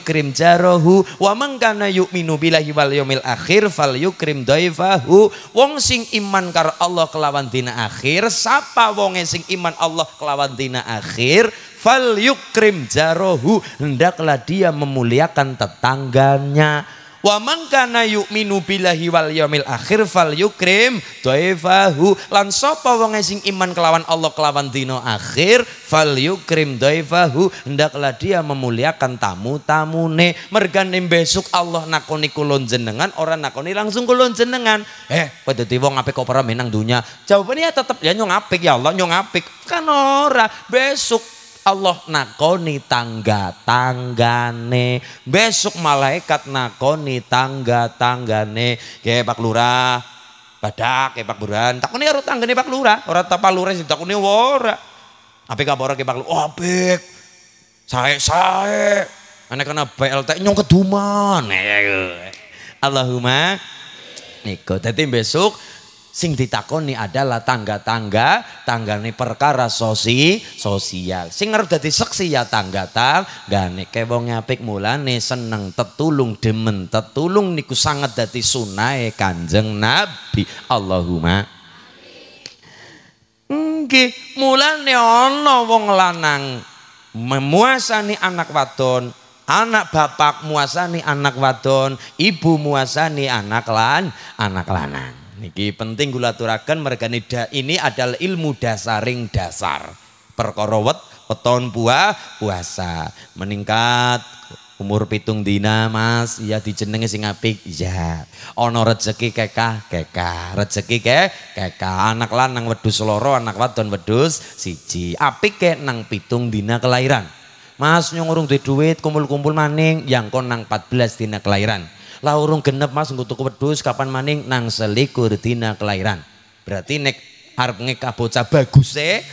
krim jarohu, wa mangkana minu billahi wal yaumil akhir falyukrim dhaifahu wong sing iman karo Allah kelawan dina akhir sapa wong sing iman Allah kelawan dina akhir fal yukrim jarohu hendaklah dia memuliakan tetangganya wa man kana yu'minu billahi wal yaumil akhir fal yukrim dhaifahu lan sapa wong sing iman kelawan Allah kelawan dino akhir fal yukrim dhaifahu hendaklah dia memuliakan tamu-tamune mergane besok Allah nakoni kulon jenengan ora nakoni langsung kulon jenengan eh padha wong apik kok ora menang dunya jawabane ya tetep ya nyong apik ya Allah nyong apik kan ora besok Allah nakoni tangga tanggane besok malaikat nakoni tangga tanggane kayak Pak Lurah badak kayak Pak Buran takoni harus tanggane Pak Lurah orang tapa Lurah sih takoni wora apa kabar kayak Pak Lurah oh, apik saya saya anak kena BLT nyong keduman Allahumma niko tadi besok Sing ditakoni adalah tangga-tangga, tanggane perkara sosi, sosial. Sing arep dadi seksi ya tangga tangga Ke kebong ngapik mulane seneng tetulung demen tetulung niku sangat dadi sunai Kanjeng Nabi. Allahumma Nggih, mulane ana wong lanang memuasani anak wadon, anak bapak muasani anak wadon, ibu muasani anak lan anak lanang. Niki penting gula turakan, mereka nida ini adalah ilmu dasaring dasar. perkorowet peton buah puasa meningkat umur pitung dina mas ya dijenengi sing apik ya ono rezeki kekah kekah rezeki ke kekah anak lanang wedus loro anak wadon wedus siji apik ke nang pitung dina kelahiran mas nyong urung duit duit kumpul-kumpul maning yang konang nang 14 dina kelahiran laurung genep mas nggo tuku wedhus kapan maning nang selikur dina kelahiran. Berarti nek arep nikah bocah baguse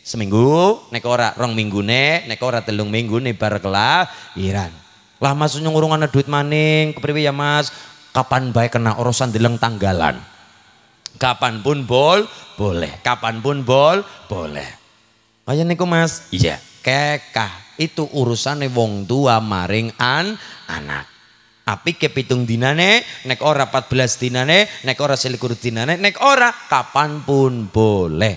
seminggu, nek ora rong minggune, nek ora telung minggu minggune bar kelahiran. Lah mas nyung ana duit maning, kepriwe ya mas? Kapan baik kena urusan dileng tanggalan. Kapan pun bol boleh, kapan pun bol boleh. Kaya niku mas. Iya. Kekah itu urusannya wong tua maring an anak. Api kepitung dinane, nek ora 14 dinane, nek ora selikur dinane, nek ora kapanpun boleh.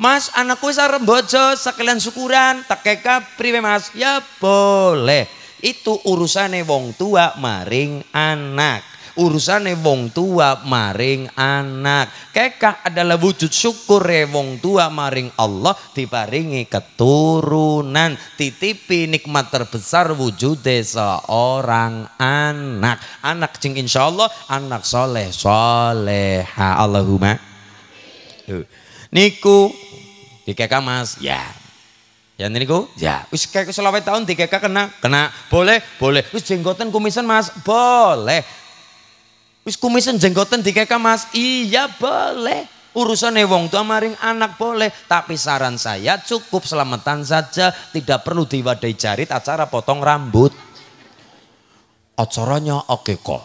Mas anakku wis arep bojo sekalian syukuran, teke priwe Mas? Ya boleh. Itu urusane wong tua maring anak. urusane wong tua maring anak kekah adalah wujud syukur wong tua maring Allah diparingi keturunan titipi nikmat terbesar desa seorang anak anak jeng insya Allah anak soleh soleha Allahumma niku dikekak mas ya Ya niku? Ya. Wis kayak selawet tahun dikekak kena, kena. Boleh, boleh. Wis jenggotan kumisan Mas, boleh. Wis kumisen jenggoten dikeka Mas. Iya boleh. Urusan wong tua maring anak boleh, tapi saran saya cukup selamatan saja, tidak perlu diwadai jarit acara potong rambut. Acaranya oke kok.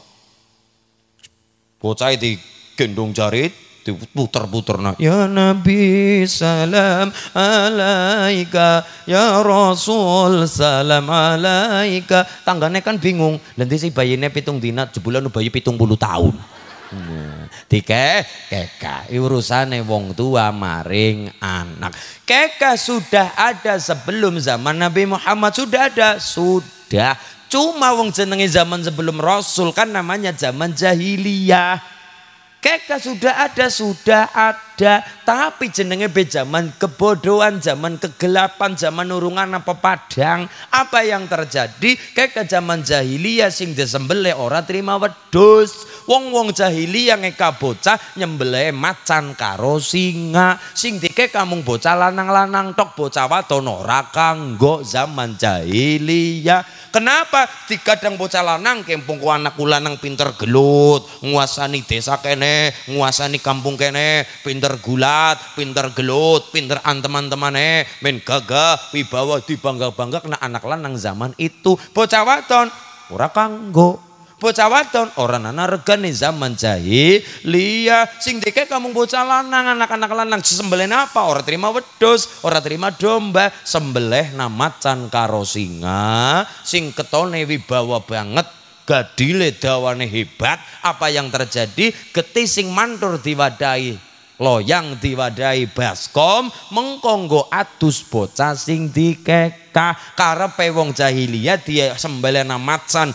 Bocah di gendong jarit, diputer-puter nah. Ya Nabi salam alaika Ya Rasul salam alaika Tanggane kan bingung Nanti si bayine pitung dina jebulan bayi pitung puluh tahun Tike, nah, keka urusane wong tua maring anak Keka sudah ada sebelum zaman Nabi Muhammad Sudah ada Sudah Cuma wong jenenge zaman sebelum Rasul kan namanya zaman jahiliyah Keka sudah ada, sudah ada. Tapi jenenge be zaman kebodohan, zaman kegelapan, zaman nurungan apa padang. Apa yang terjadi? Keka zaman jahiliyah sing disembele ora terima wedus. Wong-wong jahiliyah ngeka bocah nyembele macan karo singa. Sing dike kamu bocah lanang-lanang tok bocah wadon ora kanggo zaman jahiliyah. Kenapa? Dikadang bocah lanang kempung ku anak lanang pinter gelut, nguasani desa kene nguasani kampung kene, pinter gulat, pinter gelut, pinter an teman eh, men gagah, wibawa dibangga-bangga kena anak lanang zaman itu. Bocah waton ora kanggo bocah waton, ora nana regane zaman jahiliyah sing dike kamu bocah lanang anak-anak lanang sembelih apa ora terima wedos, ora terima domba sembelih nama can karo singa sing ketone wibawa banget gadile dawane hebat apa yang terjadi Geti sing mantur diwadahi loyang diwadahi baskom mengkonggo adus bocah sing dikeka, karepe wong jahiliyah dia sembelena macan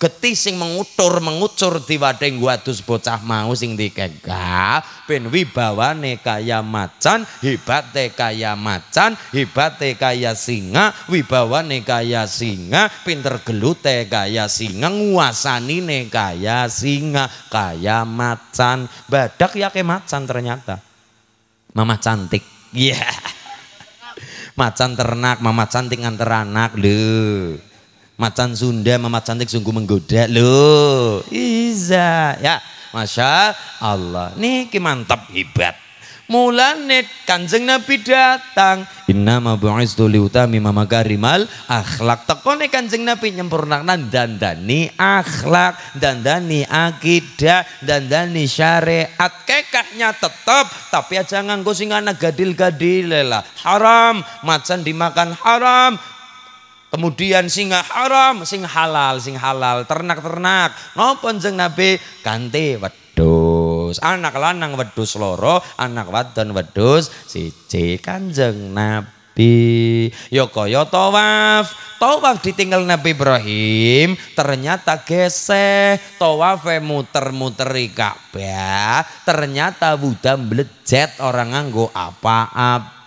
Geti sing mengutur mengucur wadeng wadus bocah mau sing dikegah ben wibawane kaya macan, hebate kaya macan, hebate kaya singa, wibawane kaya singa, pinter gelute kaya singa, nguasanine kaya singa, kaya macan. Badak ya ke macan ternyata. Mama cantik. Iya. macan ternak, mama cantik antar anak deh. Macan Sunda sama macan sungguh menggoda lo Iza ya. Masya Allah. nih kemantap hebat. Mulane Kanjeng Nabi datang. Inna ma bu'istu liutami makarimal akhlak. Tekone Kanjeng Nabi nyempurnakan dandani akhlak, dandani akidah, dandani syariat. kekaknya tetap, tapi aja nganggo sing ana gadil-gadil lah. Haram, macan dimakan haram, Kemudian singa haram, sing halal, sing halal, ternak-ternak. Napa jeng Nabi? Ganti wedus, Anak lanang wedus loro, anak wadon wedus, siji. Kanjeng Nabi yoko ya kaya tawaf. Tawaf ditinggal Nabi Ibrahim, ternyata geseh. Tawafe muter-muteri Ka'bah, ternyata wudah mlebu jet orang anggo apa-apa.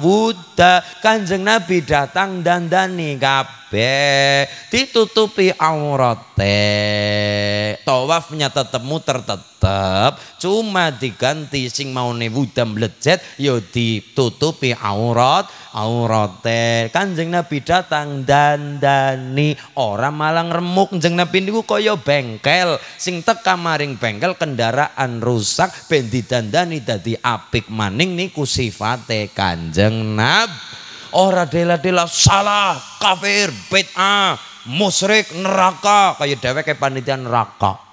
Wuda kanjeng Nabi datang dan dani kabeh, ditutupi aurate. Tawafnya tetep muter tetep, cuma diganti sing mau nih wuda melejet yo ya ditutupi aurat aurate. Kanjeng Nabi datang dan dani, orang malang remuk. Kanjeng Nabi niku koyo bengkel, sing teka maring bengkel kendaraan rusak ben didandani dadi apik maning niku sifate kanjeng nab ora dela-dela salah kafir bid'ah musyrik neraka kaya dheweke panitia neraka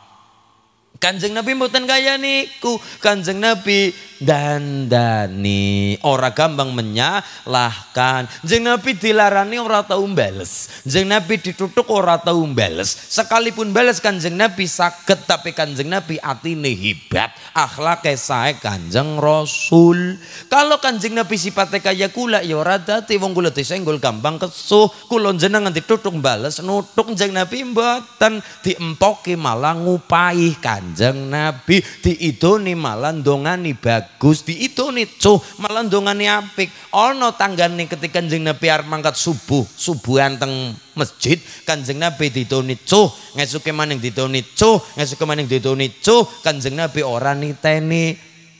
Kanjeng Nabi mboten kaya niku. Kanjeng Nabi dandani. Ora gampang menyalahkan. Kanjeng Nabi dilarani ora tau bales. Kanjeng Nabi ditutuk ora tau bales. Sekalipun bales Kanjeng Nabi sakit, tapi Kanjeng Nabi atine hebat. Akhlake sae Kanjeng Rasul. Kalau Kanjeng Nabi sifatnya kaya kula ya ora dadi wong kula disenggol gampang kesuh. Kula jenengan ditutuk bales nutuk Kanjeng Nabi mboten diempoki malah ngupahi Kanjeng kanjeng Nabi diidoni dongan dongani bagus diidoni cuh dongan dongani apik ono tanggane ketika kanjeng Nabi arep mangkat subuh subuhan teng masjid kanjeng Nabi nih cuh ngesuke maning ditoni cuh ngesuke maning nih cuh kanjeng Nabi orang nih niteni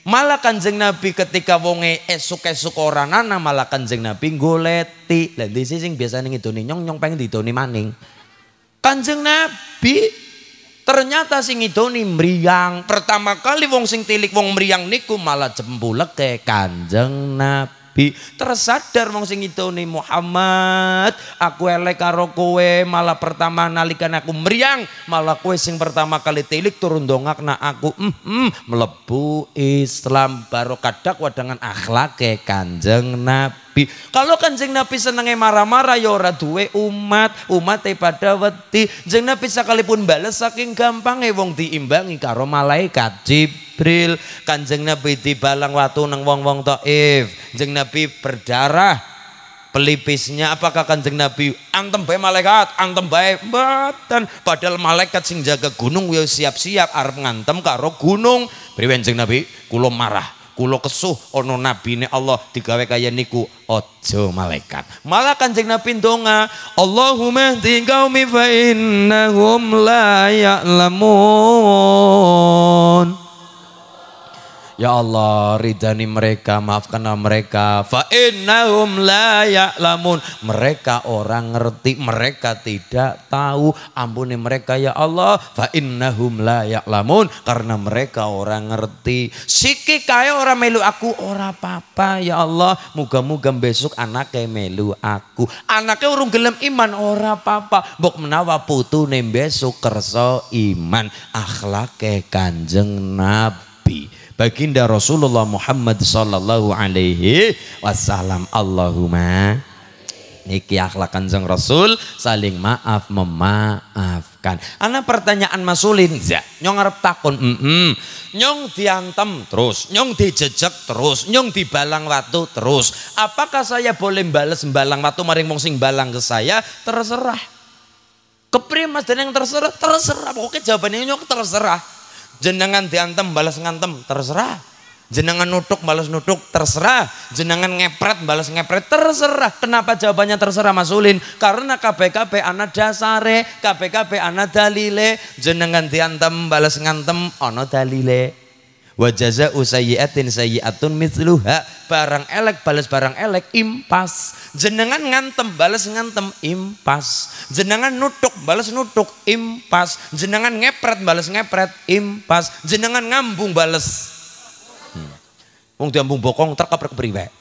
Malah kanjeng Nabi ketika wonge esuk-esuk orang nana malah kanjeng Nabi goleti. biasa sing biasane nih nyong nyong pengen nih maning. Kanjeng Nabi Ternyata sing ngidoni mriyang. Pertama kali wong sing tilik wong mriyang niku malah jembuleke Kanjeng Nabi. Tersadar wong sing ngidoni Muhammad, aku elek karo kowe, malah pertama nalikan aku mriyang, malah kowe sing pertama kali tilik turun dongakna aku. Mm melebu Islam kadak dakwa dengan akhlake Kanjeng Nabi. Nabi. Kalau Kanjeng Nabi senenge marah-marah ya ora duwe umat, umate pada wedi. Jeng Nabi sekalipun bales saking gampang wong diimbangi karo malaikat Jibril. Kanjeng Nabi dibalang watu nang wong-wong Taif. Jeng Nabi berdarah pelipisnya apakah kanjeng Nabi antem bae malaikat antem bae mboten padahal malaikat sing jaga gunung ya siap-siap arep ngantem karo gunung beri jeng Nabi kula marah kula kesuh nabi nabine Allah digawe kaya niku ojo malaikat malah kanjeng nabi ndonga Allahumma hdi qaumi fa innahum la ya'lamun Ya Allah, ridhani mereka, maafkanlah mereka. Fa innahum la ya'lamun. Mereka orang ngerti, mereka tidak tahu. Ampuni mereka ya Allah. Fa innahum la ya'lamun karena mereka orang ngerti. Siki kaya orang melu aku ora papa, ya Allah. Muga-muga besok anaknya melu aku. Anaknya urung gelem iman ora papa. Bok menawa menawa nih besok kerso iman akhlake Kanjeng Nabi baginda Rasulullah Muhammad sallallahu alaihi wasallam Allahumma niki akhlak kanjeng Rasul saling maaf memaafkan ana pertanyaan masulin ya nyong arep takon mm -mm. nyong diantem terus nyong dijejek terus nyong dibalang watu terus apakah saya boleh bales balang watu maring wong sing balang ke saya terserah Kepri mas dan yang terserah terserah pokoknya jawabannya nyong terserah jenengan diantem balas ngantem terserah jenengan nutuk balas nutuk terserah jenengan ngepret balas ngepret terserah kenapa jawabannya terserah Mas Ulin karena KPKP anak dasare KPKP anak dalile jenengan diantem balas ngantem ono dalile wa jazaa'u sayyi'atin sayyi'atun mithluha barang elek balas barang elek impas jenengan ngantem balas ngantem impas jenengan nutuk balas nutuk impas jenengan ngepret balas ngepret impas jenengan ngambung balas hmm. wong hmm. diambung bokong terkep-rek priwek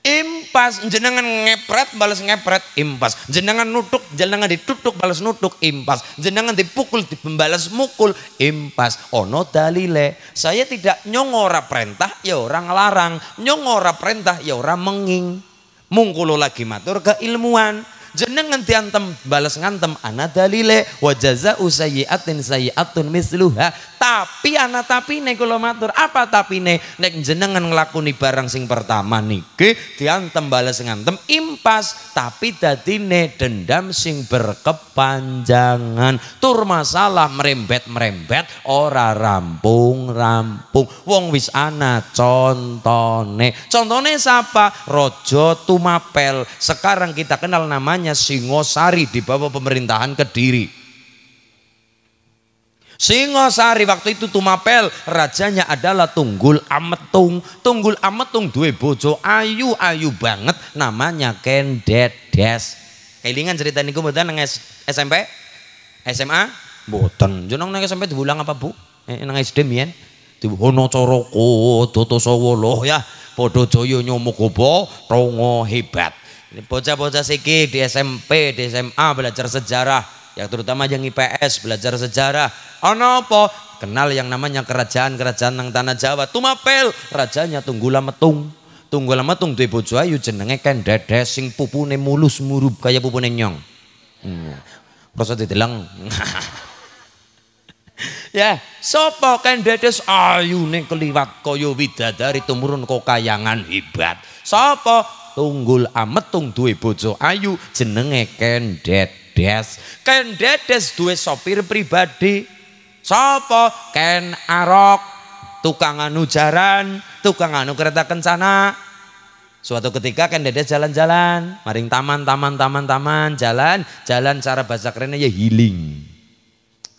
Impas jenengan ngepret balas ngepret impas. Jenengan nutuk jenengan ditutuk balas nutuk impas. Jenengan dipukul dibalas mukul impas. Oh no dalile. Saya tidak nyongora perintah ya orang larang. Nyongora perintah ya orang menging. Mungkulo lagi matur keilmuan. Jenengan diantem balas ngantem ana dalile Wajaza usayiatin sayiatun misluha. Tapi tapi tapi kalau matur, apa tapi Nek jenengan ngelakuni barang sing pertama niki diantem bales ngantem impas, tapi nih dendam sing berkepanjangan. Tur masalah merembet-merembet ora rampung-rampung. Wong wis ana contone. Contone siapa? Rojo Tumapel. Sekarang kita kenal namanya Singosari di bawah pemerintahan Kediri. Singosari waktu itu tumapel rajanya adalah Tunggul Ametung. Tunggul Ametung duwe bojo ayu ayu banget namanya Kendedes. Kelingan cerita niku mboten nang SMP? SMA? Mboten. Jeneng nang SMP diulang apa, Bu? Eh, nang SD mien. Hono Coroko, Toto ya podo joyo nyomukobo rongo hebat. Bocah-bocah siki di SMP, di SMA belajar sejarah yang terutama yang IPS belajar sejarah ono apa kenal yang namanya kerajaan-kerajaan nang tanah Jawa tumapel rajanya Tunggula Metung Tunggula Metung duwe bojo ayu jenenge Ken Dedes sing pupune mulus murub kaya pupune nyong hmm. rasa dideleng ya sopo kendedes Dedes ayune keliwat kaya widadari tumurun kokayangan hebat sopo Tunggul Ametung duwe bojo ayu jenenge Dedes. Ken Dedes duwe sopir pribadi. Sopo Ken Arok, tukang anu jaran, tukang anu kereta kencana. Suatu ketika Ken Dedes jalan-jalan, maring taman, taman, taman, taman, jalan, jalan cara bahasa kerennya ya healing.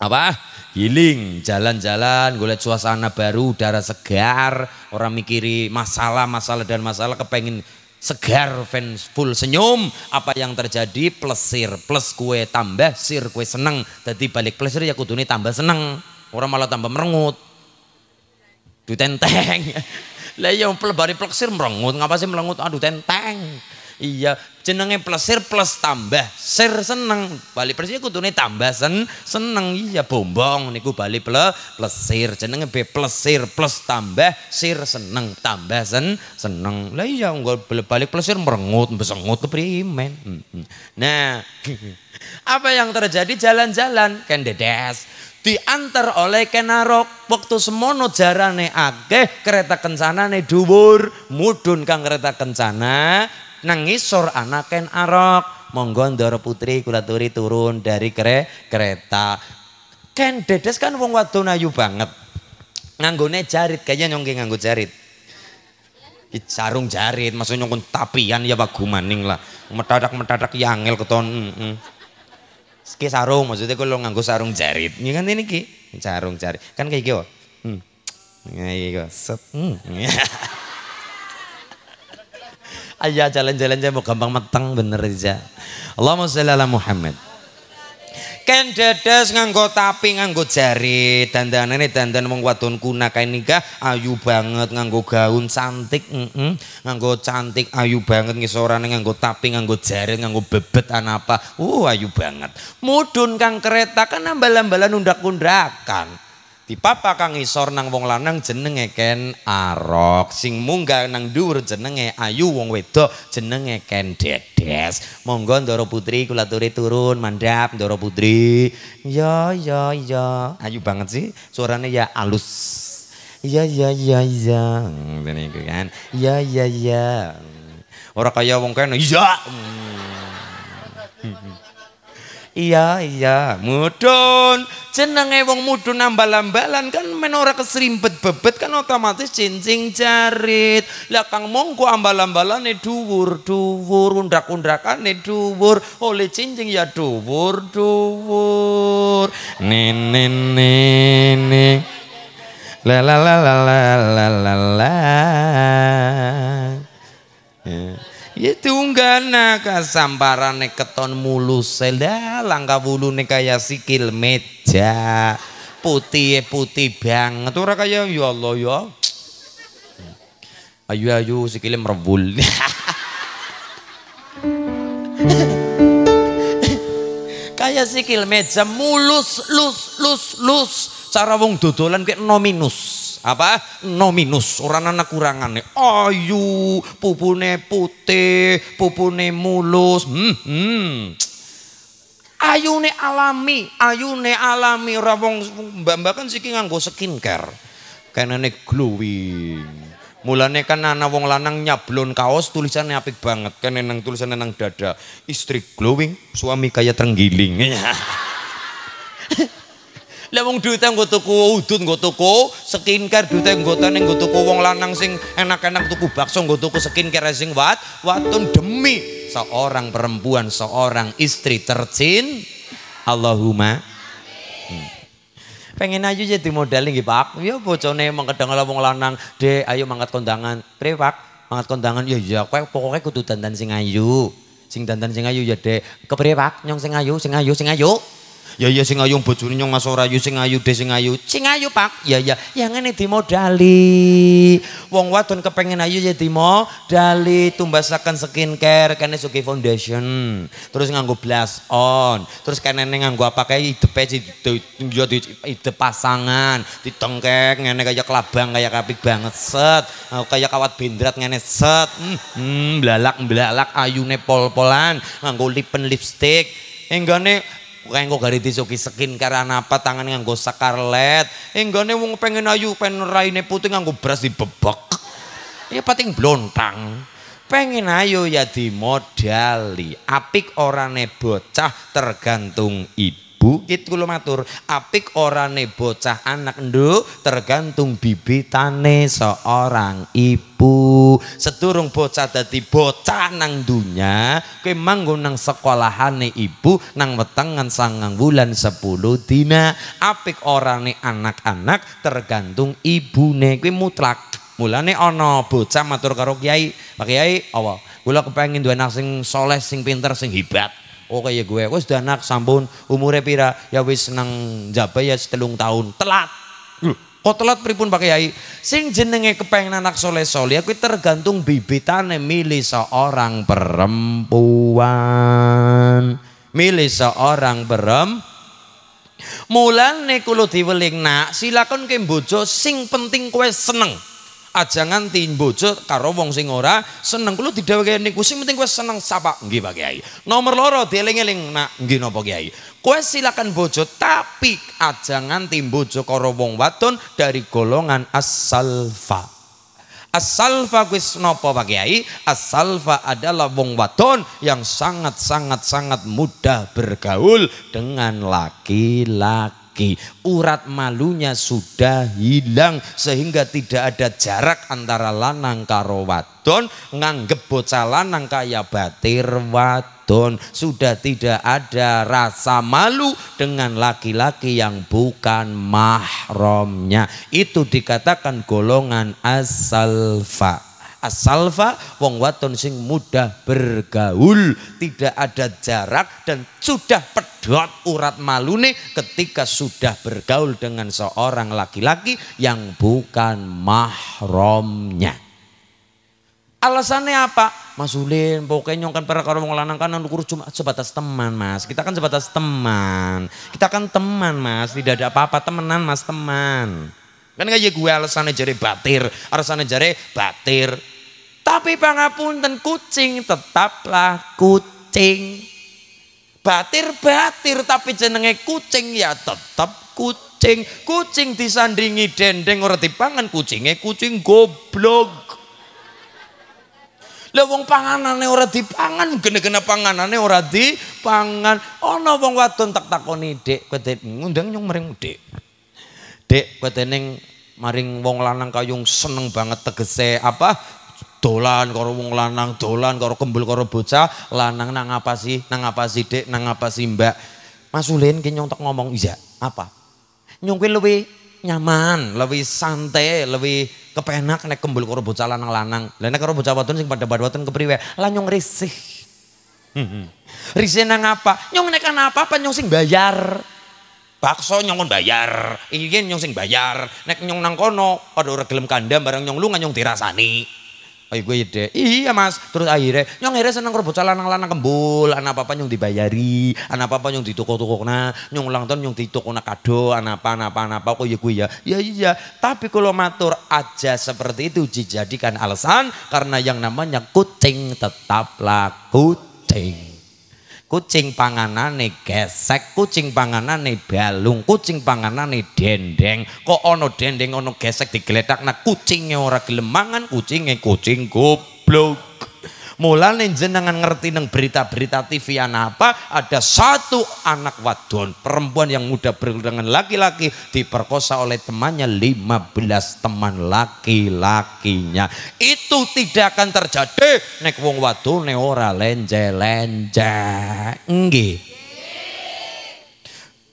Apa? healing, jalan-jalan, gula suasana baru, udara segar, orang mikiri masalah-masalah dan masalah kepengen segar fans full senyum apa yang terjadi plesir plus kue tambah sir kue seneng jadi balik plesir ya kudune tambah seneng orang malah tambah merengut tenteng, lah yang pelebari plesir merengut ngapa sih merengut aduh tenteng iya jenenge plesir plus tambah sir seneng bali plesir tuh ya tambah sen seneng iya bombong niku bali ple plesir jenenge be plesir plus tambah sir seneng tambah sen seneng lah iya enggak balik plesir merengut besengut kepriye men nah apa yang terjadi jalan-jalan des diantar oleh kenarok waktu semono jarane akeh kereta kencana nih dubur mudun kang kereta kencana nang ngisor anaken arok monggo ndoro putri kula turi turun dari kere, kereta Ken Dedes kan wong wadon ayu banget. Nganggone jarit kayaknya nyongke nganggo jarit. Sarung jarit maksudnya nyongkon tapian ya bagu maning lah. Metadak-metadak yangil keton. Mm -mm. sarung maksudnya kalau nganggo sarung jarit. Ini kan ini ki sarung jarit. Kan kayak gitu. Hmm. Ya, gitu. Set. Hmm. Ayo jalan-jalan aja mau gampang matang bener aja. Allahumma sholli ala Muhammad. Ken dedes nganggo tapi nganggo jari ini dandan wong wadon kuna kain nikah ayu banget nganggo gaun cantik nganggo cantik ayu banget ngisorane nganggo tapi nganggo jari nganggo bebet anapa uh ayu banget mudun kang kereta kan ambal-ambalan undak-undakan di papa kang isor nang wong lanang jenenge Ken Arok. Sing munggah nang dhuwur jenenge Ayu wong wedo jenenge Ken Dedes. Monggo Ndara Putri kula turun mandap Ndara Putri. Ya ya ya. Ayu banget sih suaranya ya alus. Ya ya ya ya. ini kan. Ya ya ya. Ora kaya wong kene ya. Hmm. Iya, iya, mudun. Jenenge wong mudun ambal-ambalan kan menora keserimpet bebet kan otomatis cincing jarit. Lah kang mongko ambal-ambalane dhuwur-dhuwur, undak-undakane undakan dhuwur, oleh cincing ya dhuwur-dhuwur. Nene nene. La la la la la la la. Yeah. Ya tunggana kasambarane keton muluse dalang kawulune kaya sikil meja. Putih putih banget ora kaya ya Allah ya. Ayu ayu sikil merwul. kaya sikil meja mulus lus lus lus cara wong dodolan kayak nominus. Apa? Nominus. Orang anak kurangannya Ayu, pupune putih, pupune mulus. Hmm, hmm. Ayune alami, ayune alami rawong mbak-mbak kan siki nganggo skincare. ne glowing. Mulane kan anak wong lanang nyablon kaos tulisannya apik banget. Kan nang tulisannya nang dada. Istri glowing, suami kaya terenggiling. Lah wong yang gue tuku udut gue tuku skincare duit yang gue tanya gue tuku wong lanang sing enak-enak tuku bakso gue tuku skincare sing wat watun demi seorang perempuan seorang istri tercin Allahumma hmm. pengen aja jadi modeling nih Pak. Ya bocone emang ala wong lanang, deh ayo mangkat kondangan." pre Pak?" "Mangkat kondangan." "Ya ya, pokoknya pokoknya kudu dandan sing ayu." "Sing dandan sing ayu ya, de "Kepriye, Pak?" "Nyong sing ayu, sing ayu, sing ayu." Ya iya sing ayu bojone nyong Mas ora ayu sing ayu de sing ayu. Sing ayu Pak. Ya ya ya ngene dimodali. Wong wadon kepengen ayu ya dimodali tumbasaken skin care kene suki foundation. Terus nganggo blush on. Terus kene ning nganggo apa kae idepe yo ide pasangan ditengkek ngene kaya kelabang kaya kapik banget set. Kaya kawat bendrat ngene set. mblalak, mblalak, blalak blalak ayune pol-polan nganggo lipen lipstick. Enggane Kowe engko gariti disoki skin karena apa tangan nganggo sekarlet. Enggone eh, wong pengen ayu pen raine putih nganggo beras bebek, Ya pating blontang. Pengen ayo ya dimodali. Apik orane bocah tergantung ibu. bukit kula matur, apik orang orane bocah anak nduk tergantung bibitane seorang ibu. Sedurung bocah dadi bocah nang dunya, kowe manggon nang sekolahane ibu nang wetengan sangang bulan sepuluh dina. Apik orang orane anak-anak tergantung ibune. Kowe mutlak. Mulane ono bocah matur karo kiai, Pak Kiai, apa? gula kepengin duwe anak sing soleh, sing pinter, sing hebat. Oh kaya gue, wis anak sampun umure pira? Ya wis nang Jabe ya setelung tahun. Telat. Loh, kok telat pripun Pak Kiai? Sing jenenge kepengen anak soleh soli aku tergantung bibitane milih seorang perempuan. Milih seorang perempuan Mulane kula diweling nak, silakan ke bojo sing penting kowe seneng aja nganti bojo karo wong sing ora seneng kulo tidak niku sing penting kowe seneng sapa nggih Pak Kiai. Nomor loro dieling-eling nak nggih napa Kiai. Kowe silakan bojo tapi aja nganti bojo karo wong wadon dari golongan as-salfa. As-salfa kuis nopo Pak Kiai? As-salfa adalah wong wadon yang sangat-sangat sangat mudah bergaul dengan laki-laki lagi. Urat malunya sudah hilang sehingga tidak ada jarak antara lanang karo wadon, nganggep bocah lanang kaya batir wadon. Sudah tidak ada rasa malu dengan laki-laki yang bukan mahramnya. Itu dikatakan golongan asalfa. As asalfa wong waton sing mudah bergaul tidak ada jarak dan sudah pedot urat malune ketika sudah bergaul dengan seorang laki-laki yang bukan mahromnya alasannya apa Mas Ulin pokoknya nyongkan para karo wong lanang kan ukur cuma sebatas teman Mas kita kan sebatas teman kita kan teman Mas tidak ada apa-apa temenan Mas teman kan kayak gue alasannya jari batir alasannya jari batir Tapi pangapunten kucing tetaplah kucing. Batir-batir tapi jenenge kucing ya tetap kucing. Kucing disandingi dendeng ora dipangan kucinge kucing goblok. Lah wong panganane ora dipangan, gene-gene panganane ora dipangan. Ana wong wadon tak takoni, Dik, kowe ngundang nyung mring, Dik. Dik, kowe maring wong lanang kayung seneng banget tegese apa? dolan karo wong lanang, dolan karo kembul karo bocah, lanang nang apa sih, nang apa sih Dek, nang apa sih Mbak. Mas Ulin ki nyontok ngomong, "Iya, apa?" Nyung kuwi luwih nyaman, lebih santai, lebih kepenak nek kembul karo bocah lanang-lanang. Lah nek karo bocah wadon sing pada wadon kepriwe? Lah nyung risih. Hmm, hmm. risih nang apa? nyong nek ana apa, apa nyong sing bayar. bakso nyong bayar, ingin nyong sing bayar, nek nyong nang kono, padha ora gelem kandam bareng nyong lu nyong dirasani. Ayo gue ide. Iya mas. Terus akhirnya nyong akhirnya seneng rebut bocah lanang-lanang kembul. Anak apa-apa nyong dibayari. Anak apa-apa nyong di toko-toko na. Nyong ulang tahun nyong di toko na kado. Anak apa, anak apa, anak apa. Kok ya gue ya. Ya iya. Tapi kalau matur aja seperti itu dijadikan alasan. Karena yang namanya kucing tetaplah kucing. kucing panganane gesek kucing panganane balung kucing panganane dendeng kok ono dendeng ono gesek digeletak nah kucingnya ora gelemangan kucingnya kucing goblok Mulane jenengan ngerti neng berita-berita TV anak apa ada satu anak wadon perempuan yang muda dengan laki-laki diperkosa oleh temannya 15 teman laki-lakinya. Itu tidak akan terjadi nek wong wadone ora lenje-lenje. Nggih.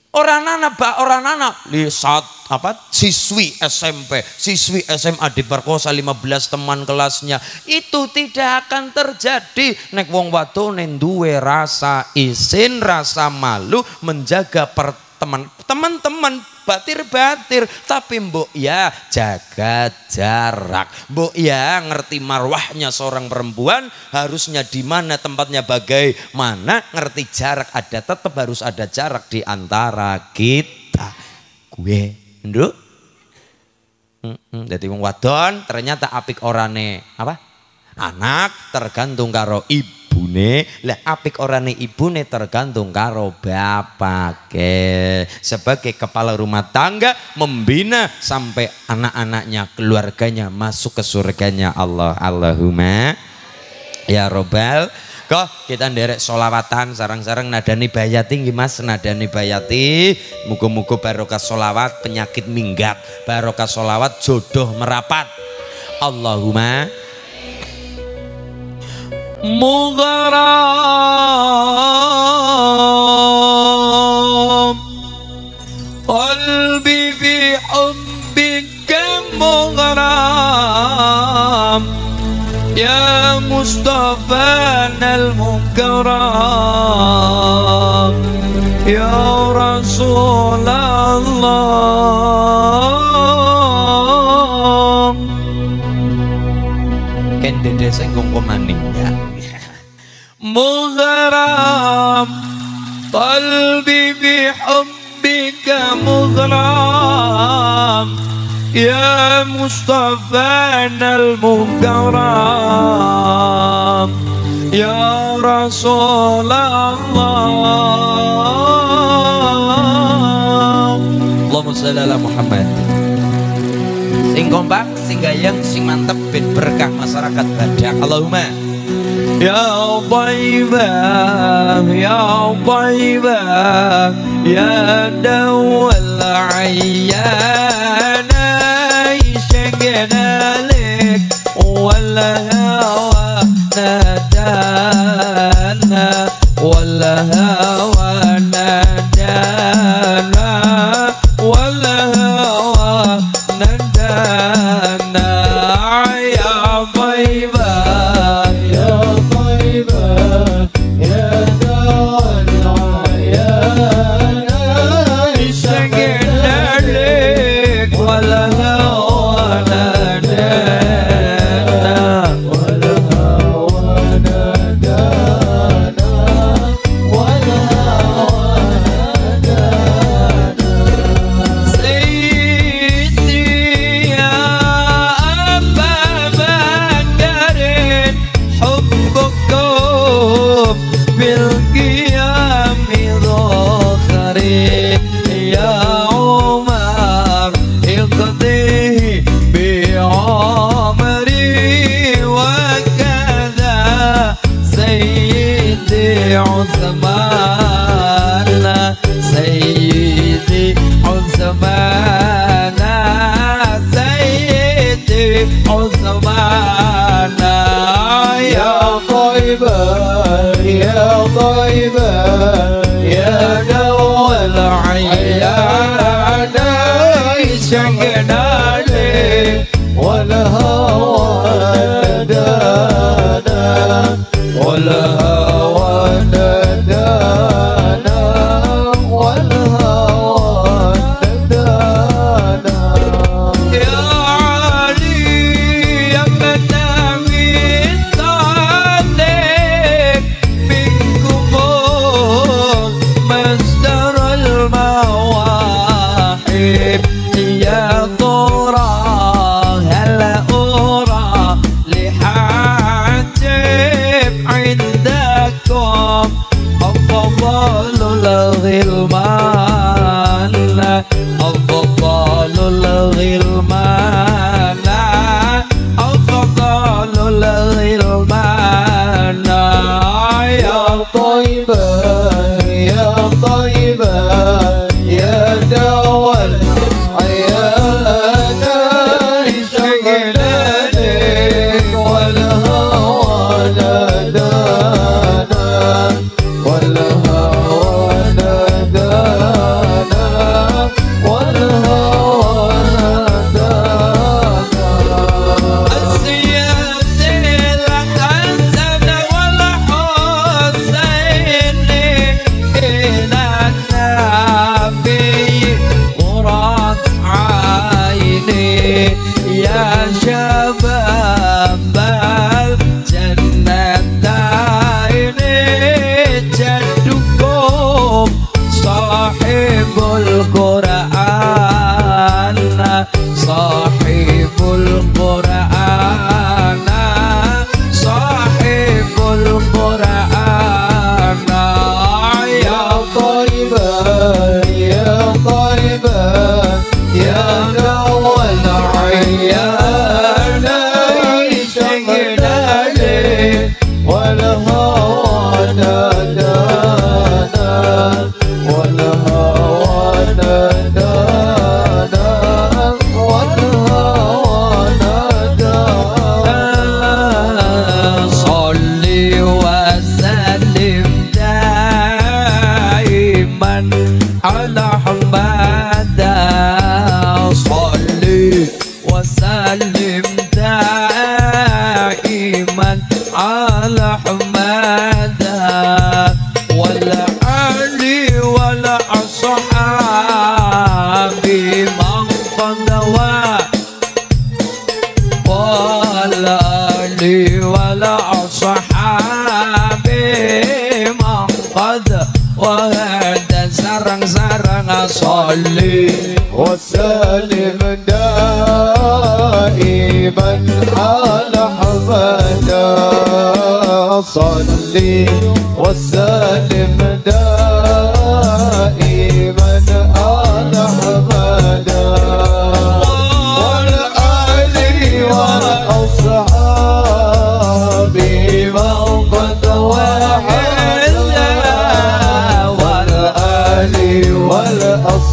Orang anak, orang anak, di saat apa siswi SMP, siswi SMA di lima belas teman kelasnya. Itu tidak akan terjadi nek wong watu duwe rasa izin, rasa malu menjaga pertemanan. Teman-teman batir-batir tapi mbok ya jaga jarak mbok ya ngerti marwahnya seorang perempuan harusnya di mana tempatnya mana ngerti jarak ada tetap harus ada jarak di antara kita gue nduk jadi wong wadon ternyata apik orane apa anak tergantung karo ibu ibune, leh apik Ibu ibune tergantung karo bapake. Sebagai kepala rumah tangga membina sampai anak-anaknya, keluarganya masuk ke surganya Allah. Allahumma ya robbal Kok kita nderek solawatan sarang-sarang nadani bayati nggih Mas nadani bayati muga-muga barokah solawat penyakit minggat barokah solawat jodoh merapat Allahumma مغرام قلبي في حبك مغرام يا مصطفى المكرم يا رسول الله Ken Dede Senggong مغرام قلبي بحبك مغرام يا مصطفانا المكرم يا رسول الله اللهم صل على محمد sing kompak sing sing mantep berkah masyarakat badak Allahumma يا طيبة يا طيبة يا دو العيان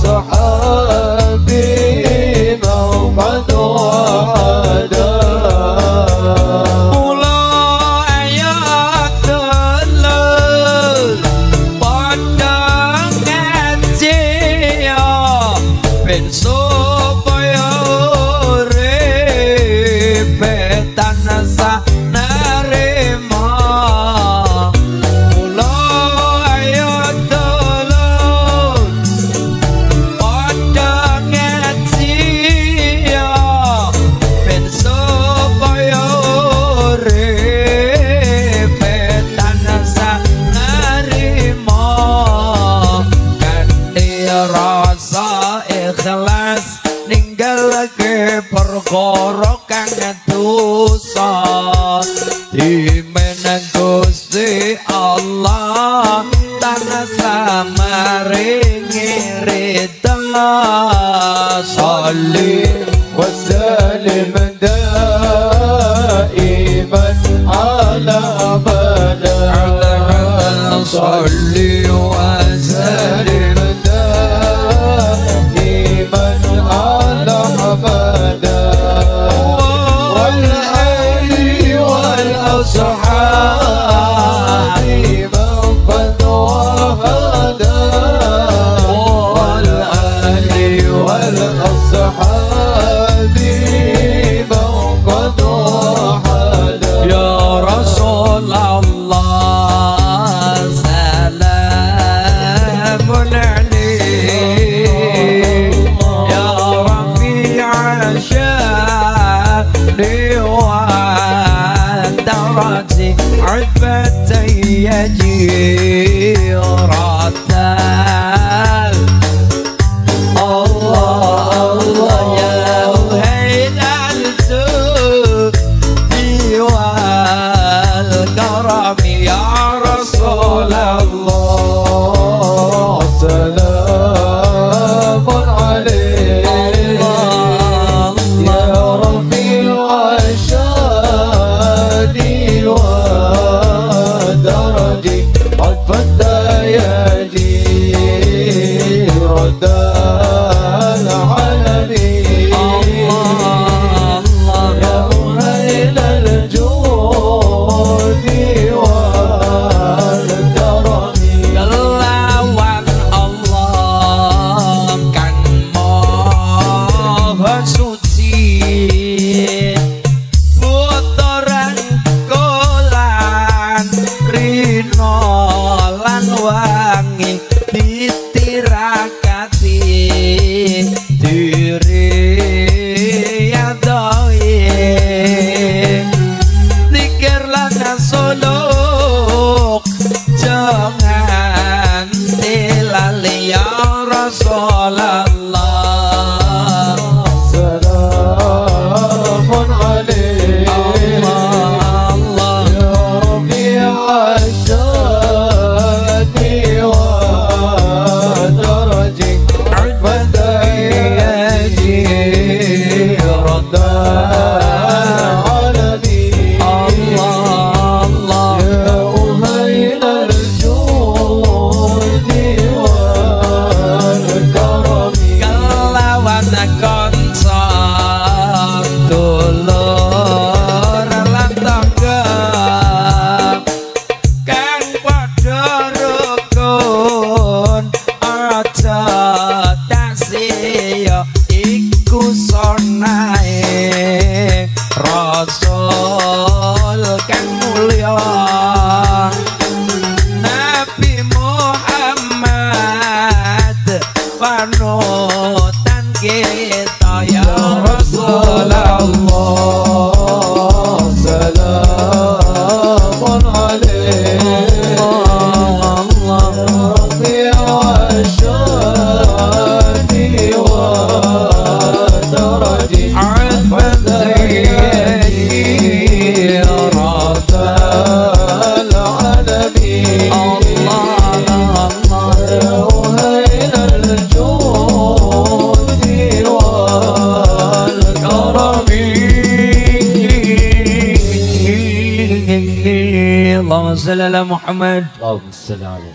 صحابي السلام